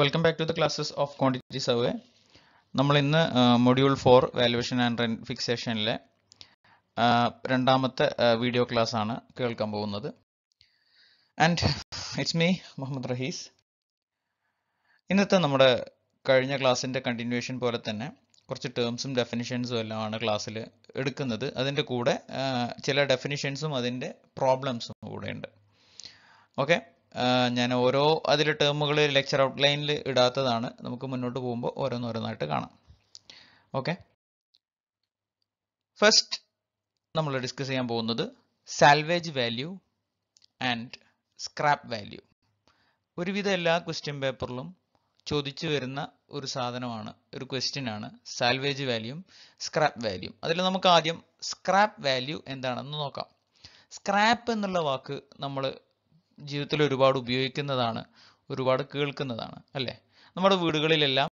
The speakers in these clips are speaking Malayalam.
Welcome back to the classes of quantity survey നമ്മൾ ഇന്ന് module four valuation and rent ഫിക്സേഷനിലെ രണ്ടാമത്തെ വീഡിയോ ക്ലാസ് ആണ് കേൾക്കാൻ പോകുന്നത് and it's me Muhammad Rahees ഇന്നത്തെ നമ്മുടെ കഴിഞ്ഞ ക്ലാസ്സിൻ്റെ കണ്ടിന്യൂഷൻ പോലെ തന്നെ കുറച്ച് ടേംസും ഡെഫിനിഷൻസും ആണ് ക്ലാസ്സിൽ എടുക്കുന്നത് അതിൻ്റെ കൂടെ ചില ഡെഫിനിഷൻസും അതിൻ്റെ പ്രോബ്ലംസും കൂടെ ഉണ്ട് ഓക്കെ ഞാൻ ഓരോ അതിൽ ടേമുകൾ ലെക്ചർ ഔട്ട്ലൈനിൽ ഇടാത്തതാണ് നമുക്ക് മുന്നോട്ട് പോകുമ്പോൾ ഓരോന്നോരോന്നായിട്ട് കാണാം ഓക്കെ ഫസ്റ്റ് നമ്മൾ ഡിസ്കസ് ചെയ്യാൻ പോകുന്നത് salvage value and scrap value ഒരുവിധ എല്ലാ ക്വസ്റ്റ്യൻ പേപ്പറിലും ചോദിച്ചു വരുന്ന ഒരു സാധനമാണ് ഒരു ക്വസ്റ്റ്യൻ ആണ് സാൽവേജ് വാല്യൂം സ്ക്രാപ്പ് വാല്യൂ അതിൽ നമുക്ക് ആദ്യം സ്ക്രാപ്പ് വാല്യൂ എന്താണെന്ന് നോക്കാം സ്ക്രാപ്പ് എന്നുള്ള വാക്ക് നമ്മൾ ജീവിതത്തിൽ ഒരുപാട് ഉപയോഗിക്കുന്നതാണ് ഒരുപാട് കേൾക്കുന്നതാണ് അല്ലേ നമ്മുടെ വീടുകളിലെല്ലാം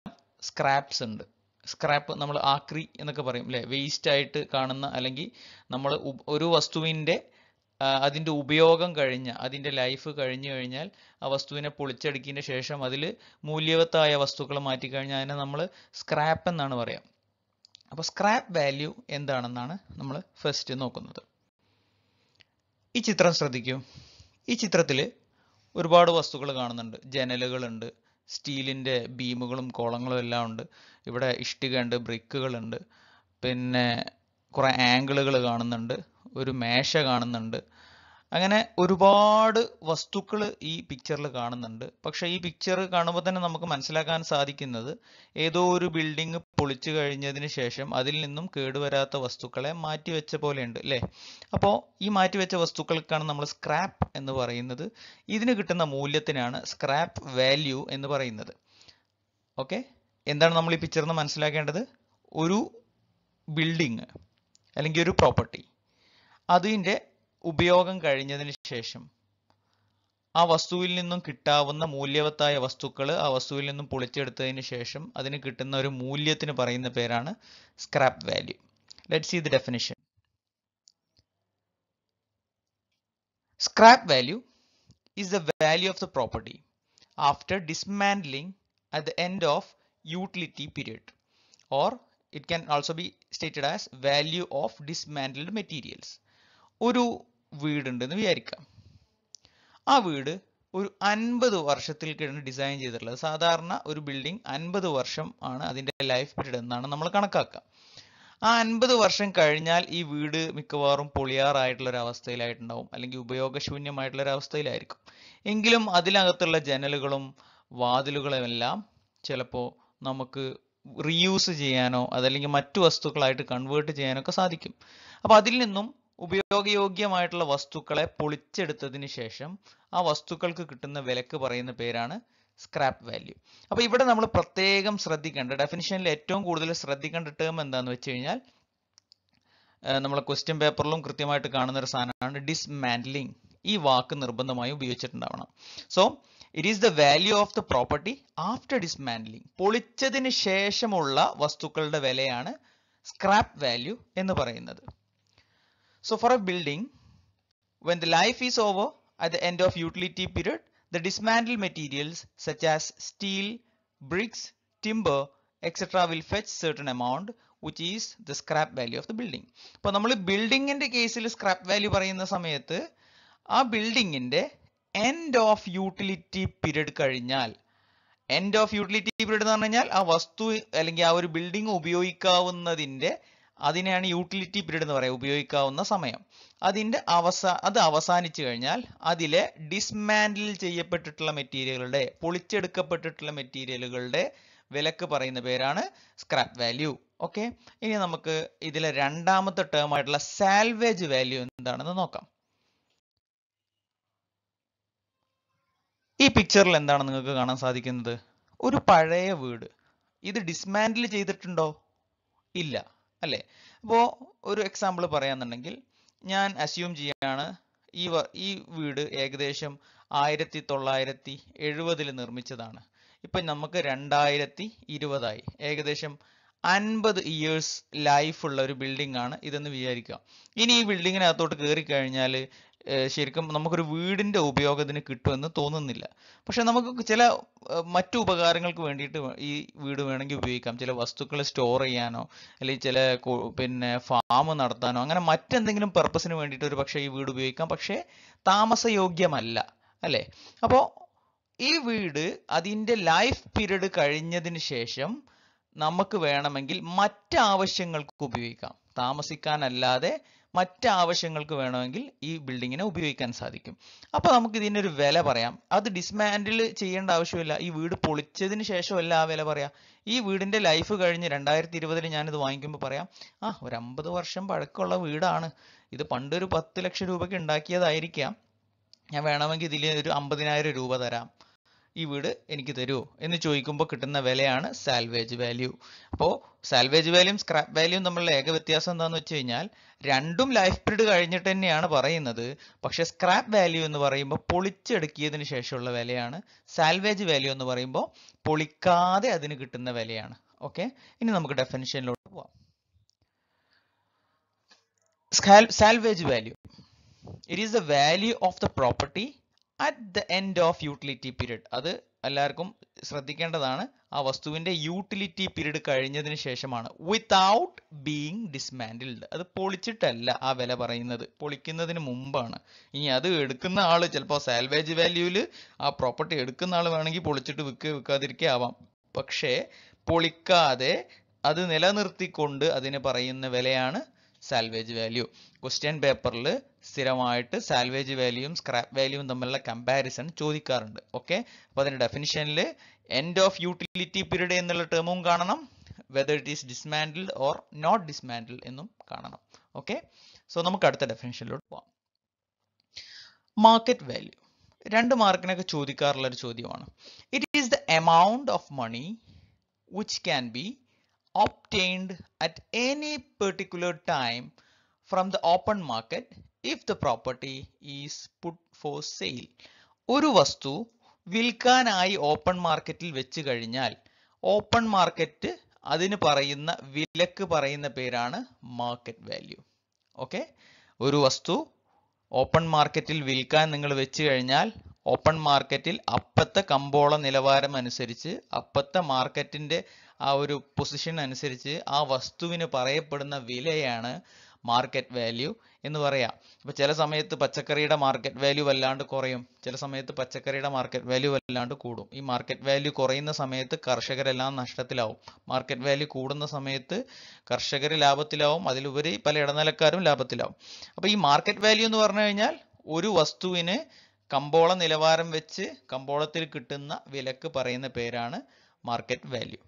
സ്ക്രാപ്സ് ഉണ്ട് സ്ക്രാപ്പ് നമ്മൾ ആക്രി എന്നൊക്കെ പറയും അല്ലേ വേസ്റ്റ് ആയിട്ട് കാണുന്ന അല്ലെങ്കിൽ നമ്മൾ ഒരു വസ്തുവിൻ്റെ അതിൻ്റെ ഉപയോഗം കഴിഞ്ഞ അതിൻ്റെ ലൈഫ് കഴിഞ്ഞു കഴിഞ്ഞാൽ ആ വസ്തുവിനെ പൊളിച്ചടുക്കിയതിന് ശേഷം അതിൽ മൂല്യവത്തായ വസ്തുക്കൾ മാറ്റിക്കഴിഞ്ഞാൽ അതിനെ നമ്മൾ സ്ക്രാപ്പ് എന്നാണ് പറയാം അപ്പോൾ സ്ക്രാപ്പ് വാല്യൂ എന്താണെന്നാണ് നമ്മൾ ഫസ്റ്റ് നോക്കുന്നത് ഈ ചിത്രം ശ്രദ്ധിക്കൂ ഈ ചിത്രത്തിൽ ഒരുപാട് വസ്തുക്കൾ കാണുന്നുണ്ട് ജനലുകളുണ്ട് സ്റ്റീലിൻ്റെ ബീമുകളും കോളങ്ങളും എല്ലാം ഉണ്ട് ഇവിടെ ഇഷ്ടികയുണ്ട് ബ്രിക്കുകളുണ്ട് പിന്നെ കുറേ ആംഗിളുകൾ കാണുന്നുണ്ട് ഒരു മേശ കാണുന്നുണ്ട് അങ്ങനെ ഒരുപാട് വസ്തുക്കൾ ഈ പിക്ചറിൽ കാണുന്നുണ്ട് പക്ഷെ ഈ പിക്ചർ കാണുമ്പോൾ തന്നെ നമുക്ക് മനസ്സിലാക്കാൻ സാധിക്കുന്നത് ഏതോ ഒരു ബിൽഡിംഗ് പൊളിച്ചു കഴിഞ്ഞതിന് ശേഷം അതിൽ നിന്നും കേടുവരാത്ത വസ്തുക്കളെ മാറ്റിവെച്ച പോലെയുണ്ട് അല്ലേ അപ്പോൾ ഈ മാറ്റിവെച്ച വസ്തുക്കൾക്കാണ് നമ്മൾ സ്ക്രാപ്പ് എന്ന് പറയുന്നത് ഇതിന് കിട്ടുന്ന മൂല്യത്തിനാണ് സ്ക്രാപ്പ് വാല്യൂ എന്ന് പറയുന്നത് ഓക്കെ എന്താണ് നമ്മൾ ഈ പിക്ചറിൽ മനസ്സിലാക്കേണ്ടത് ഒരു ബിൽഡിംഗ് അല്ലെങ്കിൽ ഒരു പ്രോപ്പർട്ടി അതിൻ്റെ ഉപയോഗം കഴിഞ്ഞതിന് ശേഷം ആ വസ്തുവിൽ നിന്നും കിട്ടാവുന്ന മൂല്യവത്തായ വസ്തുക്കൾ ആ വസ്തുവിൽ നിന്നും പൊളിച്ചെടുത്തതിന് ശേഷം അതിന് കിട്ടുന്ന ഒരു മൂല്യത്തിന് പറയുന്ന പേരാണ് scrap value let see the definition scrap value is the value of the property after dismantling at the end of utility period or it can also be stated as value of dismantled materials ഒരു വീടുണ്ടെന്ന് വിചാരിക്കാം ആ വീട് ഒരു അൻപത് കിടന്ന് ഡിസൈൻ ചെയ്തിട്ടുള്ളത് സാധാരണ ഒരു ബിൽഡിംഗ് അൻപത് വർഷം ആണ് അതിൻ്റെ ലൈഫ് പീരീഡ് എന്നാണ് നമ്മൾ കണക്കാക്കുക ആ അൻപത് വർഷം കഴിഞ്ഞാൽ ഈ വീട് മിക്കവാറും പൊളിയാറായിട്ടുള്ള ഒരു അവസ്ഥയിലായിട്ടുണ്ടാവും അല്ലെങ്കിൽ ഉപയോഗശൂന്യമായിട്ടുള്ള ഒരു അവസ്ഥയിലായിരിക്കും എങ്കിലും അതിനകത്തുള്ള ജനലുകളും വാതിലുകളുമെല്ലാം ചിലപ്പോൾ നമുക്ക് റീയൂസ് ചെയ്യാനോ അതല്ലെങ്കിൽ മറ്റു വസ്തുക്കളായിട്ട് കൺവേർട്ട് ചെയ്യാനൊക്കെ സാധിക്കും അപ്പോൾ അതിൽ നിന്നും ഉപയോഗയോഗ്യമായിട്ടുള്ള വസ്തുക്കളെ പൊളിച്ചെടുത്തതിന് ശേഷം ആ വസ്തുക്കൾക്ക് കിട്ടുന്ന വിലക്ക് പറയുന്ന പേരാണ് സ്ക്രാപ്പ് വാല്യൂ അപ്പോൾ ഇവിടെ നമ്മൾ പ്രത്യേകം ശ്രദ്ധിക്കേണ്ട ഡെഫിനിഷനിൽ ഏറ്റവും കൂടുതൽ ശ്രദ്ധിക്കേണ്ട ടേം എന്താന്ന് വെച്ച് കഴിഞ്ഞാൽ നമ്മളെ ക്വസ്റ്റ്യൻ പേപ്പറിലും കൃത്യമായിട്ട് കാണുന്ന ഒരു സാധനമാണ് ഡിസ്മാൻഡ്ലിംഗ് ഈ വാക്ക് നിർബന്ധമായി ഉപയോഗിച്ചിട്ടുണ്ടാവണം so it is the value of the property after dismantling പൊളിച്ചതിന് ശേഷമുള്ള വസ്തുക്കളുടെ വിലയാണ് സ്ക്രാപ്പ് വാല്യൂ എന്ന് പറയുന്നത് So for a building, when the life is over at the end of utility period, the dismantled materials such as steel, bricks, timber, etc. will fetch certain amount which is the scrap value of the building. അപ്പോൾ നമ്മൾ ബിൽഡിങ്ങിൻ്റെ കേസിൽ സ്ക്രാപ്പ് വാല്യൂ പറയുന്ന സമയത്ത് ആ ബിൽഡിങ്ങിൻ്റെ എൻഡ് ഓഫ് യൂട്ടിലിറ്റി പീരീഡ് കഴിഞ്ഞാൽ എൻഡ് ഓഫ് യൂട്ടിലിറ്റി പീരീഡ് എന്ന് പറഞ്ഞു കഴിഞ്ഞാൽ ആ വസ്തു അല്ലെങ്കിൽ ആ ഒരു ബിൽഡിംഗ് ഉപയോഗിക്കാവുന്നതിൻ്റെ അതിനെയാണ് യൂട്ടിലിറ്റി പീരീഡ് എന്ന് പറയുക ഉപയോഗിക്കാവുന്ന സമയം അതിൻ്റെ അവസാ അത് അവസാനിച്ചു കഴിഞ്ഞാൽ അതിലെ ഡിസ്മാൻഡിൽ ചെയ്യപ്പെട്ടിട്ടുള്ള മെറ്റീരിയലുകളുടെ പൊളിച്ചെടുക്കപ്പെട്ടിട്ടുള്ള മെറ്റീരിയലുകളുടെ വിലക്ക് പറയുന്ന പേരാണ് സ്ക്രാപ്പ് വാല്യൂ ഓക്കെ ഇനി നമുക്ക് ഇതിലെ രണ്ടാമത്തെ ടേം ആയിട്ടുള്ള സാൽവേജ് വാല്യൂ എന്താണെന്ന് നോക്കാം ഈ പിക്ചറിൽ എന്താണ് നിങ്ങൾക്ക് കാണാൻ സാധിക്കുന്നത് ഒരു പഴയ വീട് ഇത് ഡിസ്മാൻഡിൽ ചെയ്തിട്ടുണ്ടോ ഇല്ല അല്ലേ അപ്പോൾ ഒരു എക്സാമ്പിൾ പറയാന്നുണ്ടെങ്കിൽ ഞാൻ അസ്യൂം ചെയ്യാണ് ഈ ഈ വീട് ഏകദേശം ആയിരത്തി തൊള്ളായിരത്തി എഴുപതിൽ നിർമ്മിച്ചതാണ് ഇപ്പൊ നമുക്ക് രണ്ടായിരത്തി ഇരുപതായി ഏകദേശം അൻപത് ഇയേഴ്സ് ലൈഫ് ഉള്ള ഒരു ബിൽഡിംഗ് ആണ് ഇതെന്ന് വിചാരിക്കുക ഇനി ഈ ബിൽഡിങ്ങിനകത്തോട്ട് കയറി കഴിഞ്ഞാൽ ശരിക്കും നമുക്കൊരു വീടിന്റെ ഉപയോഗത്തിന് കിട്ടുമെന്ന് തോന്നുന്നില്ല പക്ഷെ നമുക്ക് ചില മറ്റു ഉപകാരങ്ങൾക്ക് വേണ്ടിയിട്ട് ഈ വീട് വേണമെങ്കിൽ ഉപയോഗിക്കാം ചില വസ്തുക്കൾ സ്റ്റോർ ചെയ്യാനോ അല്ലെങ്കിൽ ചില പിന്നെ ഫാം നടത്താനോ അങ്ങനെ മറ്റെന്തെങ്കിലും പർപ്പസിന് വേണ്ടിയിട്ട് ഒരു പക്ഷേ ഈ വീട് ഉപയോഗിക്കാം പക്ഷേ താമസയോഗ്യമല്ല അല്ലേ അപ്പോൾ ഈ വീട് അതിൻ്റെ ലൈഫ് പീരീഡ് കഴിഞ്ഞതിന് ശേഷം നമുക്ക് വേണമെങ്കിൽ മറ്റ് ഉപയോഗിക്കാം താമസിക്കാനല്ലാതെ മറ്റ് ആവശ്യങ്ങൾക്ക് വേണമെങ്കിൽ ഈ ബിൽഡിങ്ങിനെ ഉപയോഗിക്കാൻ സാധിക്കും അപ്പോൾ നമുക്ക് ഇതിൻ്റെ ഒരു വില പറയാം അത് ഡിസ്മാൻഡിൽ ചെയ്യേണ്ട ആവശ്യമില്ല ഈ വീട് പൊളിച്ചതിന് ശേഷമല്ല ആ വില പറയാം ഈ വീടിൻ്റെ ലൈഫ് കഴിഞ്ഞ് രണ്ടായിരത്തി ഇരുപതിൽ ഞാനിത് വാങ്ങിക്കുമ്പോൾ പറയാം ആ ഒരു അമ്പത് വർഷം പഴക്കമുള്ള വീടാണ് ഇത് പണ്ടൊരു പത്ത് ലക്ഷം രൂപയ്ക്ക് ഉണ്ടാക്കിയതായിരിക്കാം ഞാൻ വേണമെങ്കിൽ ഇതിൽ ഒരു അമ്പതിനായിരം രൂപ തരാം ഈ വീട് എനിക്ക് തരുമോ എന്ന് ചോദിക്കുമ്പോൾ കിട്ടുന്ന വിലയാണ് സാൽവേജ് വാല്യൂ അപ്പോൾ സാൽവേജ് വാല്യൂം സ്ക്രാപ്പ് വാല്യൂം തമ്മിലുള്ള ഏക വ്യത്യാസം എന്താണെന്ന് വെച്ച് കഴിഞ്ഞാൽ രണ്ടും ലൈഫ് പീരീഡ് കഴിഞ്ഞിട്ട് തന്നെയാണ് പറയുന്നത് പക്ഷേ സ്ക്രാപ്പ് വാല്യൂ എന്ന് പറയുമ്പോൾ പൊളിച്ചെടുക്കിയതിന് ശേഷമുള്ള വിലയാണ് സാൽവേജ് വാല്യൂ എന്ന് പറയുമ്പോൾ പൊളിക്കാതെ അതിന് കിട്ടുന്ന വിലയാണ് ഓക്കെ ഇനി നമുക്ക് ഡെഫിനിഷനിലോട്ട് പോവാം salvage value it is the value of the property at the end of utility period അത് എല്ലാവർക്കും ശ്രദ്ധിക്കേണ്ടതാണ് ആ വസ്തുവിന്റെ യൂട്ടിലിറ്റി പീരീഡ് കഴിഞ്ഞതിന് ശേഷമാണ് വിത്തൗട്ട് ബീങ് ഡിസ്മാൻഡിൽഡ് അത് പൊളിച്ചിട്ടല്ല ആ വില പറയുന്നത് പൊളിക്കുന്നതിന് മുമ്പാണ് ഇനി അത് എടുക്കുന്ന ആൾ ചിലപ്പോൾ സാൽവേജ് വാല്യൂല് ആ പ്രോപ്പർട്ടി എടുക്കുന്ന ആൾ വേണമെങ്കിൽ പൊളിച്ചിട്ട് വിൽക്ക് വിൽക്കാതിരിക്കുക ആവാം പക്ഷേ പൊളിക്കാതെ അത് നിലനിർത്തിക്കൊണ്ട് അതിന് പറയുന്ന വിലയാണ് സാൽവേജ് വാല്യൂ ക്വസ്റ്റ്യൻ പേപ്പറിൽ സ്ഥിരമായിട്ട് സാൽവേജ് വാല്യൂവും സ്ക്രാപ്പ് വാല്യൂവും തമ്മിലുള്ള കമ്പാരിസൺ ചോദിക്കാറുണ്ട് ഓക്കെ അപ്പോൾ അതിൻ്റെ ഡെഫിനിഷനിൽ എൻഡ് ഓഫ് യൂട്ടിലിറ്റി പീരീഡ് എന്നുള്ള ടേമും കാണണം whether it is dismantled or not dismantled എന്നും കാണണം ഓക്കെ സോ നമുക്ക് അടുത്ത ഡെഫിനിഷനിലോട്ട് പോവാം മാർക്കറ്റ് വാല്യൂ രണ്ട് മാർക്കിനൊക്കെ ചോദിക്കാറുള്ള ഒരു ചോദ്യമാണ് it is the amount of money which can be obtained at any particular time from the open market if the property is put for sale. ഒരു വസ്തു വിൽക്കാനായി ഓപ്പൺ മാർക്കറ്റിൽ വെച്ച് കഴിഞ്ഞാൽ ഓപ്പൺ മാർക്കറ്റ് അതിന് പറയുന്ന വിലക്ക് പറയുന്ന പേരാണ് മാർക്കറ്റ് വാല്യൂ ഓക്കെ ഒരു വസ്തു ഓപ്പൺ മാർക്കറ്റിൽ വിൽക്കാൻ നിങ്ങൾ വെച്ച് കഴിഞ്ഞാൽ ഓപ്പൺ മാർക്കറ്റിൽ അപ്പത്തെ കമ്പോള നിലവാരം അനുസരിച്ച് അപ്പത്തെ മാർക്കറ്റിന്റെ ആ ഒരു പൊസിഷൻ അനുസരിച്ച് ആ വസ്തുവിന് പറയപ്പെടുന്ന വിലയാണ് മാർക്കറ്റ് വാല്യൂ എന്ന് പറയാം ഇപ്പൊ ചില സമയത്ത് പച്ചക്കറിയുടെ മാർക്കറ്റ് വാല്യൂ വല്ലാണ്ട് കുറയും ചില സമയത്ത് പച്ചക്കറിയുടെ മാർക്കറ്റ് വാല്യൂ വല്ലാണ്ട് കൂടും ഈ മാർക്കറ്റ് വാല്യൂ കുറയുന്ന സമയത്ത് കർഷകരെല്ലാം നഷ്ടത്തിലാവും മാർക്കറ്റ് വാല്യൂ കൂടുന്ന സമയത്ത് കർഷകർ ലാഭത്തിലാവും അതിലുപരി പല ഇടനിലക്കാരും ലാഭത്തിലാവും അപ്പൊ ഈ മാർക്കറ്റ് വാല്യൂ എന്ന് പറഞ്ഞു കഴിഞ്ഞാൽ ഒരു വസ്തുവിന് കമ്പോള നിലവാരം വെച്ച് കമ്പോളത്തിൽ കിട്ടുന്ന വിലക്ക് പറയുന്ന പേരാണ് മാർക്കറ്റ് വാല്യൂ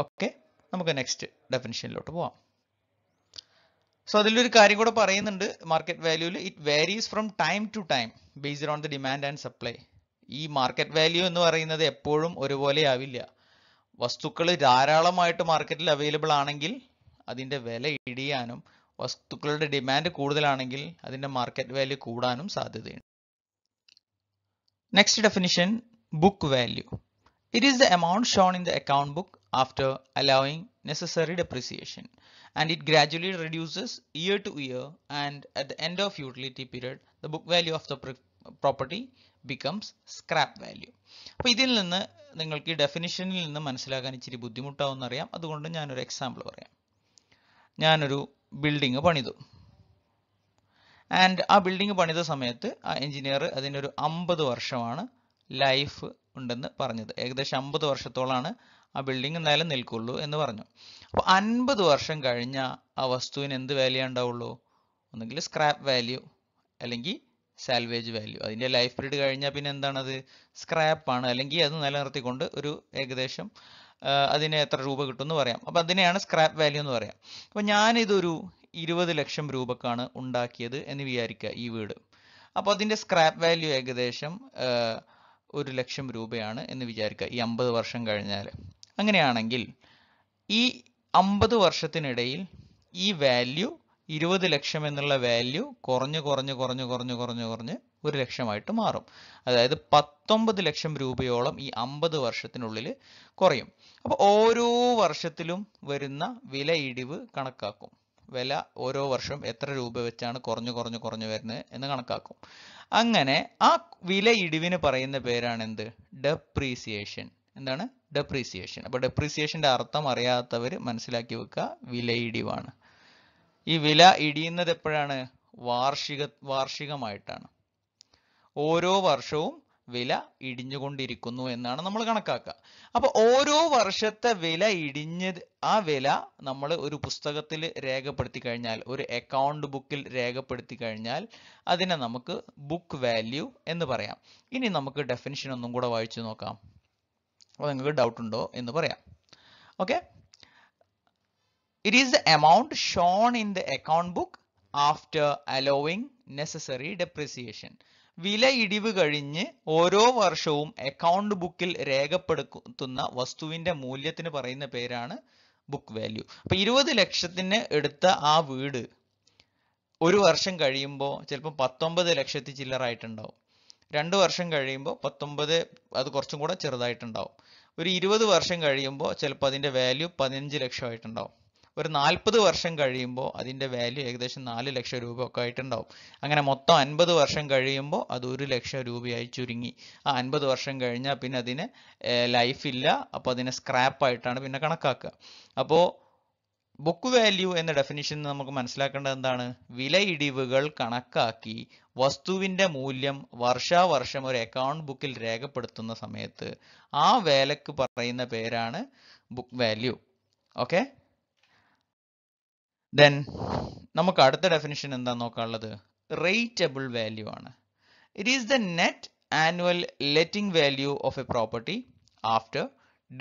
ഓക്കെ നമുക്ക് നെക്സ്റ്റ് ഡെഫിനിഷനിലോട്ട് പോവാം സോ അതിലൊരു കാര്യം കൂടെ പറയുന്നുണ്ട് മാർക്കറ്റ് വാല്യൂവിൽ it varies from time to time based on the demand and supply ഈ മാർക്കറ്റ് വാല്യൂ എന്ന് പറയുന്നത് എപ്പോഴും ഒരുപോലെ ആവില്ല വസ്തുക്കൾ ധാരാളമായിട്ട് മാർക്കറ്റിൽ അവൈലബിൾ ആണെങ്കിൽ അതിൻ്റെ വില ഇടിയാനും വസ്തുക്കളുടെ ഡിമാൻഡ് കൂടുതലാണെങ്കിൽ അതിൻ്റെ മാർക്കറ്റ് വാല്യൂ കൂടാനും സാധ്യതയുണ്ട് next definition book value it is the amount shown in the account book after allowing necessary depreciation and it gradually reduces year to year and at the end of utility period the book value of the property becomes scrap value അപ്പോൾ ഇതിൽ നിന്ന് നിങ്ങൾക്ക് ഈ ഡെഫിനിഷനിൽ നിന്ന് മനസ്സിലാക്കാൻ ഇച്ചിരി ബുദ്ധിമുട്ടാവുമെന്നറിയാം അതുകൊണ്ട് ഞാനൊരു എക്സാമ്പിൾ പറയാം ഞാനൊരു ബിൽഡിംഗ് പണിതു ആൻഡ് ആ ബിൽഡിംഗ് പണിത സമയത്ത് ആ എഞ്ചിനീയർ അതിനൊരു അമ്പത് വർഷമാണ് ലൈഫ് ഉണ്ടെന്ന് പറഞ്ഞത് ഏകദേശം അമ്പത് വർഷത്തോളാണ് ആ ബിൽഡിംഗ് എന്തായാലും നിൽക്കുള്ളൂ എന്ന് പറഞ്ഞു അപ്പോൾ അൻപത് വർഷം കഴിഞ്ഞ ആ വസ്തുവിന് എന്ത് വാല്യൂ ഉണ്ടാവുള്ളൂ ഒന്നുകിൽ സ്ക്രാപ്പ് വാല്യൂ അല്ലെങ്കിൽ സാൽവേജ് വാല്യൂ അതിൻ്റെ ലൈഫ് പീരീഡ് കഴിഞ്ഞാൽ പിന്നെ എന്താണത് സ്ക്രാപ്പാണ് അല്ലെങ്കിൽ അത് നിലനിർത്തിക്കൊണ്ട് ഒരു ഏകദേശം അതിന് എത്ര രൂപ കിട്ടുമെന്ന് പറയാം അപ്പോൾ അതിനെയാണ് സ്ക്രാപ്പ് വാല്യൂ എന്ന് പറയാം അപ്പോൾ ഞാനിതൊരു ഇരുപത് ലക്ഷം രൂപക്കാണ് ഉണ്ടാക്കിയത് എന്ന് വിചാരിക്കുക ഈ വീട് അപ്പോൾ അതിൻ്റെ സ്ക്രാപ്പ് വാല്യൂ ഏകദേശം ഒരു ലക്ഷം രൂപയാണ് എന്ന് വിചാരിക്കുക ഈ അമ്പത് വർഷം കഴിഞ്ഞാൽ അങ്ങനെയാണെങ്കിൽ ഈ അമ്പത് വർഷത്തിനിടയിൽ ഈ വാല്യൂ ഇരുപത് ലക്ഷം എന്നുള്ള വാല്യൂ കുറഞ്ഞു കുറഞ്ഞു കുറഞ്ഞു കുറഞ്ഞു കുറഞ്ഞു കുറഞ്ഞ് ഒരു ലക്ഷമായിട്ട് മാറും അതായത് പത്തൊമ്പത് ലക്ഷം രൂപയോളം ഈ അമ്പത് വർഷത്തിനുള്ളിൽ കുറയും അപ്പോൾ ഓരോ വർഷത്തിലും വരുന്ന വില ഇടിവ് കണക്കാക്കും വില ഓരോ വർഷം എത്ര രൂപ വെച്ചാണ് കുറഞ്ഞു കുറഞ്ഞു കുറഞ്ഞു വരുന്നത് എന്ന് കണക്കാക്കും അങ്ങനെ ആ വില ഇടിവിന് പറയുന്ന പേരാണ് എന്ത് ഡെപ്രീസിയേഷൻ എന്താണ് ഡെപ്രീസിയേഷൻ അപ്പോൾ ഡെപ്രീസിയേഷന്റെ അർത്ഥം അറിയാത്തവർ മനസ്സിലാക്കി വെക്കുക വിലയിടിവാണ് ഈ വില ഇടിയുന്നത് എപ്പോഴാണ് വാർഷിക വാർഷികമായിട്ടാണ് ഓരോ വർഷവും വില ഇടിഞ്ഞുകൊണ്ടിരിക്കുന്നു എന്നാണ് നമ്മൾ കണക്കാക്കുക അപ്പൊ ഓരോ വർഷത്തെ വില ഇടിഞ്ഞ ആ വില നമ്മൾ ഒരു പുസ്തകത്തിൽ രേഖപ്പെടുത്തി കഴിഞ്ഞാൽ ഒരു അക്കൗണ്ട് ബുക്കിൽ രേഖപ്പെടുത്തി കഴിഞ്ഞാൽ അതിനെ നമുക്ക് ബുക്ക് വാല്യൂ എന്ന് പറയാം ഇനി നമുക്ക് ഡെഫിനിഷൻ ഒന്നും കൂടെ വായിച്ചു നോക്കാം അപ്പോൾ നിങ്ങൾക്ക് ഡൗട്ട് ഉണ്ടോ എന്ന് പറയാം okay it is the amount shown in the account book after allowing necessary depreciation വില ഇടിവ് കഴിഞ്ഞ് ഓരോ വർഷവും അക്കൗണ്ട് ബുക്കിൽ രേഖപ്പെടുത്തുന്ന വസ്തുവിന്റെ മൂല്യത്തിന് പറയുന്ന പേരാണ് ബുക്ക് വാല്യൂ അപ്പൊ ഇരുപത് ലക്ഷത്തിന് എടുത്ത ആ വീട് ഒരു വർഷം കഴിയുമ്പോൾ ചിലപ്പോൾ പത്തൊമ്പത് ലക്ഷത്തി ചില്ലറായിട്ടുണ്ടാവും രണ്ട് വർഷം കഴിയുമ്പോൾ പത്തൊമ്പത് അത് കുറച്ചും കൂടെ ചെറുതായിട്ടുണ്ടാവും ഒരു ഇരുപത് വർഷം കഴിയുമ്പോൾ ചിലപ്പോൾ അതിൻ്റെ വാല്യൂ പതിനഞ്ച് ലക്ഷമായിട്ടുണ്ടാവും ഒരു നാൽപ്പത് വർഷം കഴിയുമ്പോൾ അതിൻ്റെ വാല്യൂ ഏകദേശം നാല് ലക്ഷം രൂപ ഒക്കെ ആയിട്ടുണ്ടാവും അങ്ങനെ മൊത്തം അൻപത് വർഷം കഴിയുമ്പോൾ അത് ഒരു ലക്ഷം രൂപയായി ചുരുങ്ങി ആ അൻപത് വർഷം കഴിഞ്ഞാൽ പിന്നെ അതിന് ലൈഫ് ഇല്ല അപ്പോൾ അതിനെ സ്ക്രാപ്പ് ആയിട്ടാണ് പിന്നെ കണക്കാക്കുക അപ്പോൾ ബുക്ക് വാല്യൂ എന്ന ഡെഫിനിഷൻ നമുക്ക് മനസ്സിലാക്കേണ്ടത് എന്താണ് വില ഇടിവുകൾ കണക്കാക്കി വസ്തുവിന്റെ മൂല്യം വർഷാവർഷം ഒരു അക്കൗണ്ട് ബുക്കിൽ രേഖപ്പെടുത്തുന്ന സമയത്ത് ആ വേലക്ക് പറയുന്ന പേരാണ് ബുക്ക് വാല്യൂ ഓക്കെ ദെൻ നമുക്ക് അടുത്ത ഡെഫിനിഷൻ എന്താ നോക്കാനുള്ളത് റേറ്റബിൾ വാല്യൂ ആണ് it is the net annual letting value of a property after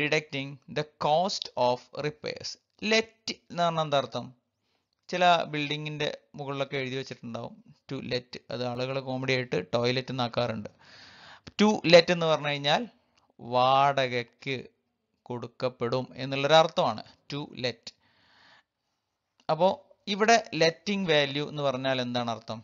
deducting the cost of repairs let എന്ന് പറഞ്ഞാൽ എന്താ അർത്ഥം ചില ബിൽഡിങ്ങിൻ്റെ മുകളിലൊക്കെ എഴുതി വെച്ചിട്ടുണ്ടാവും ടു ലെറ്റ് അത് ആളുകൾ കോമഡി ആയിട്ട് ടോയ്ലറ്റ് എന്നാക്കാറുണ്ട് ടു ലെറ്റ് എന്ന് പറഞ്ഞു കഴിഞ്ഞാൽ വാടകയ്ക്ക് കൊടുക്കപ്പെടും എന്നുള്ളൊരർത്ഥമാണ് ടു ലെറ്റ് അപ്പോൾ ഇവിടെ ലെറ്റിംഗ് വാല്യൂ എന്ന് പറഞ്ഞാൽ എന്താണ് അർത്ഥം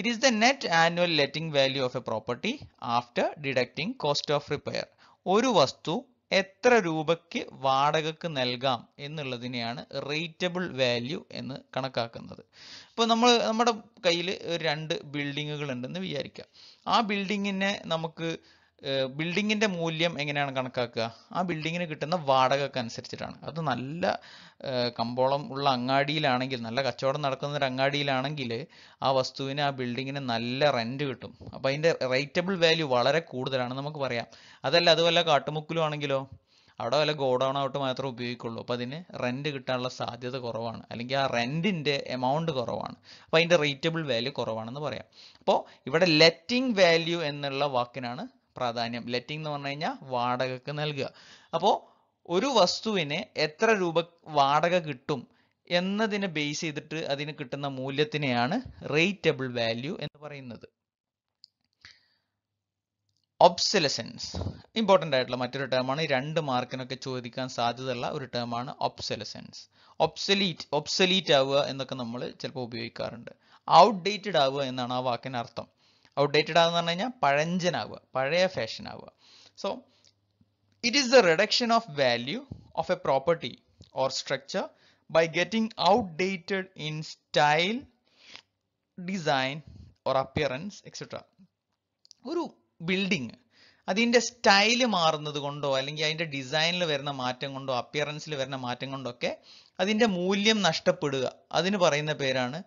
it is the net annual letting value of a property after deducting cost of repair ഒരു വസ്തു എത്ര രൂപയ്ക്ക് വാടകയ്ക്ക് നൽകാം എന്നുള്ളതിനെയാണ് റേറ്റബിൾ വാല്യൂ എന്ന് കണക്കാക്കുന്നത് അപ്പോൾ നമ്മൾ നമ്മുടെ കയ്യിൽ രണ്ട് ബിൽഡിങ്ങുകൾ ഉണ്ടെന്ന് വിചാരിക്കുക ആ ബിൽഡിങ്ങിനെ നമുക്ക് ബിൽഡിങ്ങിൻ്റെ മൂല്യം എങ്ങനെയാണ് കണക്കാക്കുക ആ ബിൽഡിങ്ങിന് കിട്ടുന്ന വാടകക്ക് അനുസരിച്ചിട്ടാണ് അത് നല്ല കമ്പോളം ഉള്ള അങ്ങാടിയിലാണെങ്കിൽ നല്ല കച്ചവടം നടക്കുന്ന ഒരു അങ്ങാടിയിലാണെങ്കിൽ ആ വസ്തുവിന് ആ ബിൽഡിങ്ങിന് നല്ല റെൻറ്റ് കിട്ടും അപ്പോൾ അതിൻ്റെ റേറ്റബിൾ വാല്യൂ വളരെ കൂടുതലാണ് നമുക്ക് പറയാം അതല്ല അതുപോലെ കാട്ടുമുക്കിലും ആണെങ്കിലോ അവിടെ വല്ല ഗോഡൗൺ ആയിട്ട് മാത്രമേ ഉപയോഗിക്കുള്ളൂ അപ്പോൾ അതിന് റെൻറ്റ് കിട്ടാനുള്ള സാധ്യത കുറവാണ് അല്ലെങ്കിൽ ആ റെൻറ്റിൻ്റെ എമൗണ്ട് കുറവാണ് അപ്പോൾ അതിന്റെ റേറ്റബിൾ വാല്യൂ കുറവാണെന്ന് പറയാം അപ്പോൾ ഇവിടെ ലെറ്റിംഗ് വാല്യൂ എന്നുള്ള വാക്കിനാണ് പ്രാധാന്യം ലെറ്റിംഗ് എന്ന് പറഞ്ഞു കഴിഞ്ഞാൽ വാടകക്ക് നൽകുക അപ്പോൾ ഒരു വസ്തുവിന് എത്ര രൂപ വാടക കിട്ടും എന്നതിനെ ബേസ് ചെയ്തിട്ട് അതിന് കിട്ടുന്ന മൂല്യത്തിനെയാണ് റേറ്റബിൾ വാല്യൂ എന്ന് പറയുന്നത് ഒബ്സെലസൻസ് ഇമ്പോർട്ടൻ്റ് ആയിട്ടുള്ള മറ്റൊരു ടേമാണ് രണ്ട് മാർക്കിനൊക്കെ ചോദിക്കാൻ സാധ്യതയുള്ള ഒരു ടേമാണ് ഒബ്സെലസൻസ് ഒബ്സലീറ്റ് ഒബ്സലീറ്റ് ആവുക എന്നൊക്കെ നമ്മൾ ചിലപ്പോൾ ഉപയോഗിക്കാറുണ്ട് ഔട്ട്ഡേറ്റഡ് ആവുക എന്നാണ് ആ വാക്കിന് അർത്ഥം ഔട്ട്ഡേറ്റഡ് ആകുന്ന പറഞ്ഞു കഴിഞ്ഞാൽ പഴഞ്ചനാവുക പഴയ ഫാഷൻ ആവുക so it is the reduction of value of a property or structure by getting outdated in style, design or appearance etc. ഒരു ബിൽഡിങ് അതിൻ്റെ സ്റ്റൈല് മാറുന്നത് കൊണ്ടോ അല്ലെങ്കിൽ അതിൻ്റെ ഡിസൈനിൽ വരുന്ന മാറ്റം കൊണ്ടോ അപ്പിയറൻസിൽ വരുന്ന മാറ്റം കൊണ്ടോ ഒക്കെ അതിൻ്റെ മൂല്യം നഷ്ടപ്പെടുക അതിന് പറയുന്ന പേരാണ്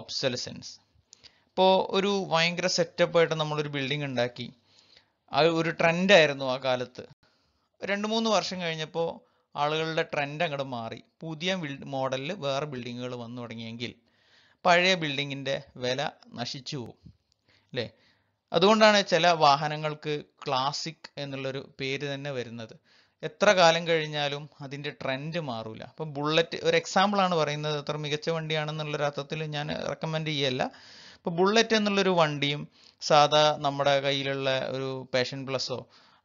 ഒബ്സലസൻസ് ഇപ്പോൾ ഒരു ഭയങ്കര ആയിട്ട് നമ്മളൊരു ബിൽഡിംഗ് ഉണ്ടാക്കി അത് ഒരു ട്രെൻഡായിരുന്നു ആ കാലത്ത് രണ്ട് മൂന്ന് വർഷം കഴിഞ്ഞപ്പോൾ ആളുകളുടെ ട്രെൻഡ് അങ്ങോട്ട് മാറി പുതിയ മോഡലിൽ വേറെ ബിൽഡിങ്ങുകൾ വന്നു തുടങ്ങിയെങ്കിൽ പഴയ ബിൽഡിങ്ങിൻ്റെ വില നശിച്ചു പോകും അല്ലേ അതുകൊണ്ടാണ് ചില വാഹനങ്ങൾക്ക് ക്ലാസിക് എന്നുള്ളൊരു പേര് തന്നെ വരുന്നത് എത്ര കാലം കഴിഞ്ഞാലും അതിൻ്റെ ട്രെൻഡ് മാറൂല അപ്പം ബുള്ളറ്റ് ഒരു എക്സാമ്പിളാണ് പറയുന്നത് എത്ര മികച്ച വണ്ടിയാണെന്നുള്ളൊരു അർത്ഥത്തിൽ ഞാൻ റെക്കമെൻഡ് ചെയ്യല്ല ഇപ്പോൾ ബുള്ളറ്റ് എന്നുള്ളൊരു വണ്ടിയും സാധാ നമ്മുടെ കയ്യിലുള്ള ഒരു പാഷൻ പ്ലസോ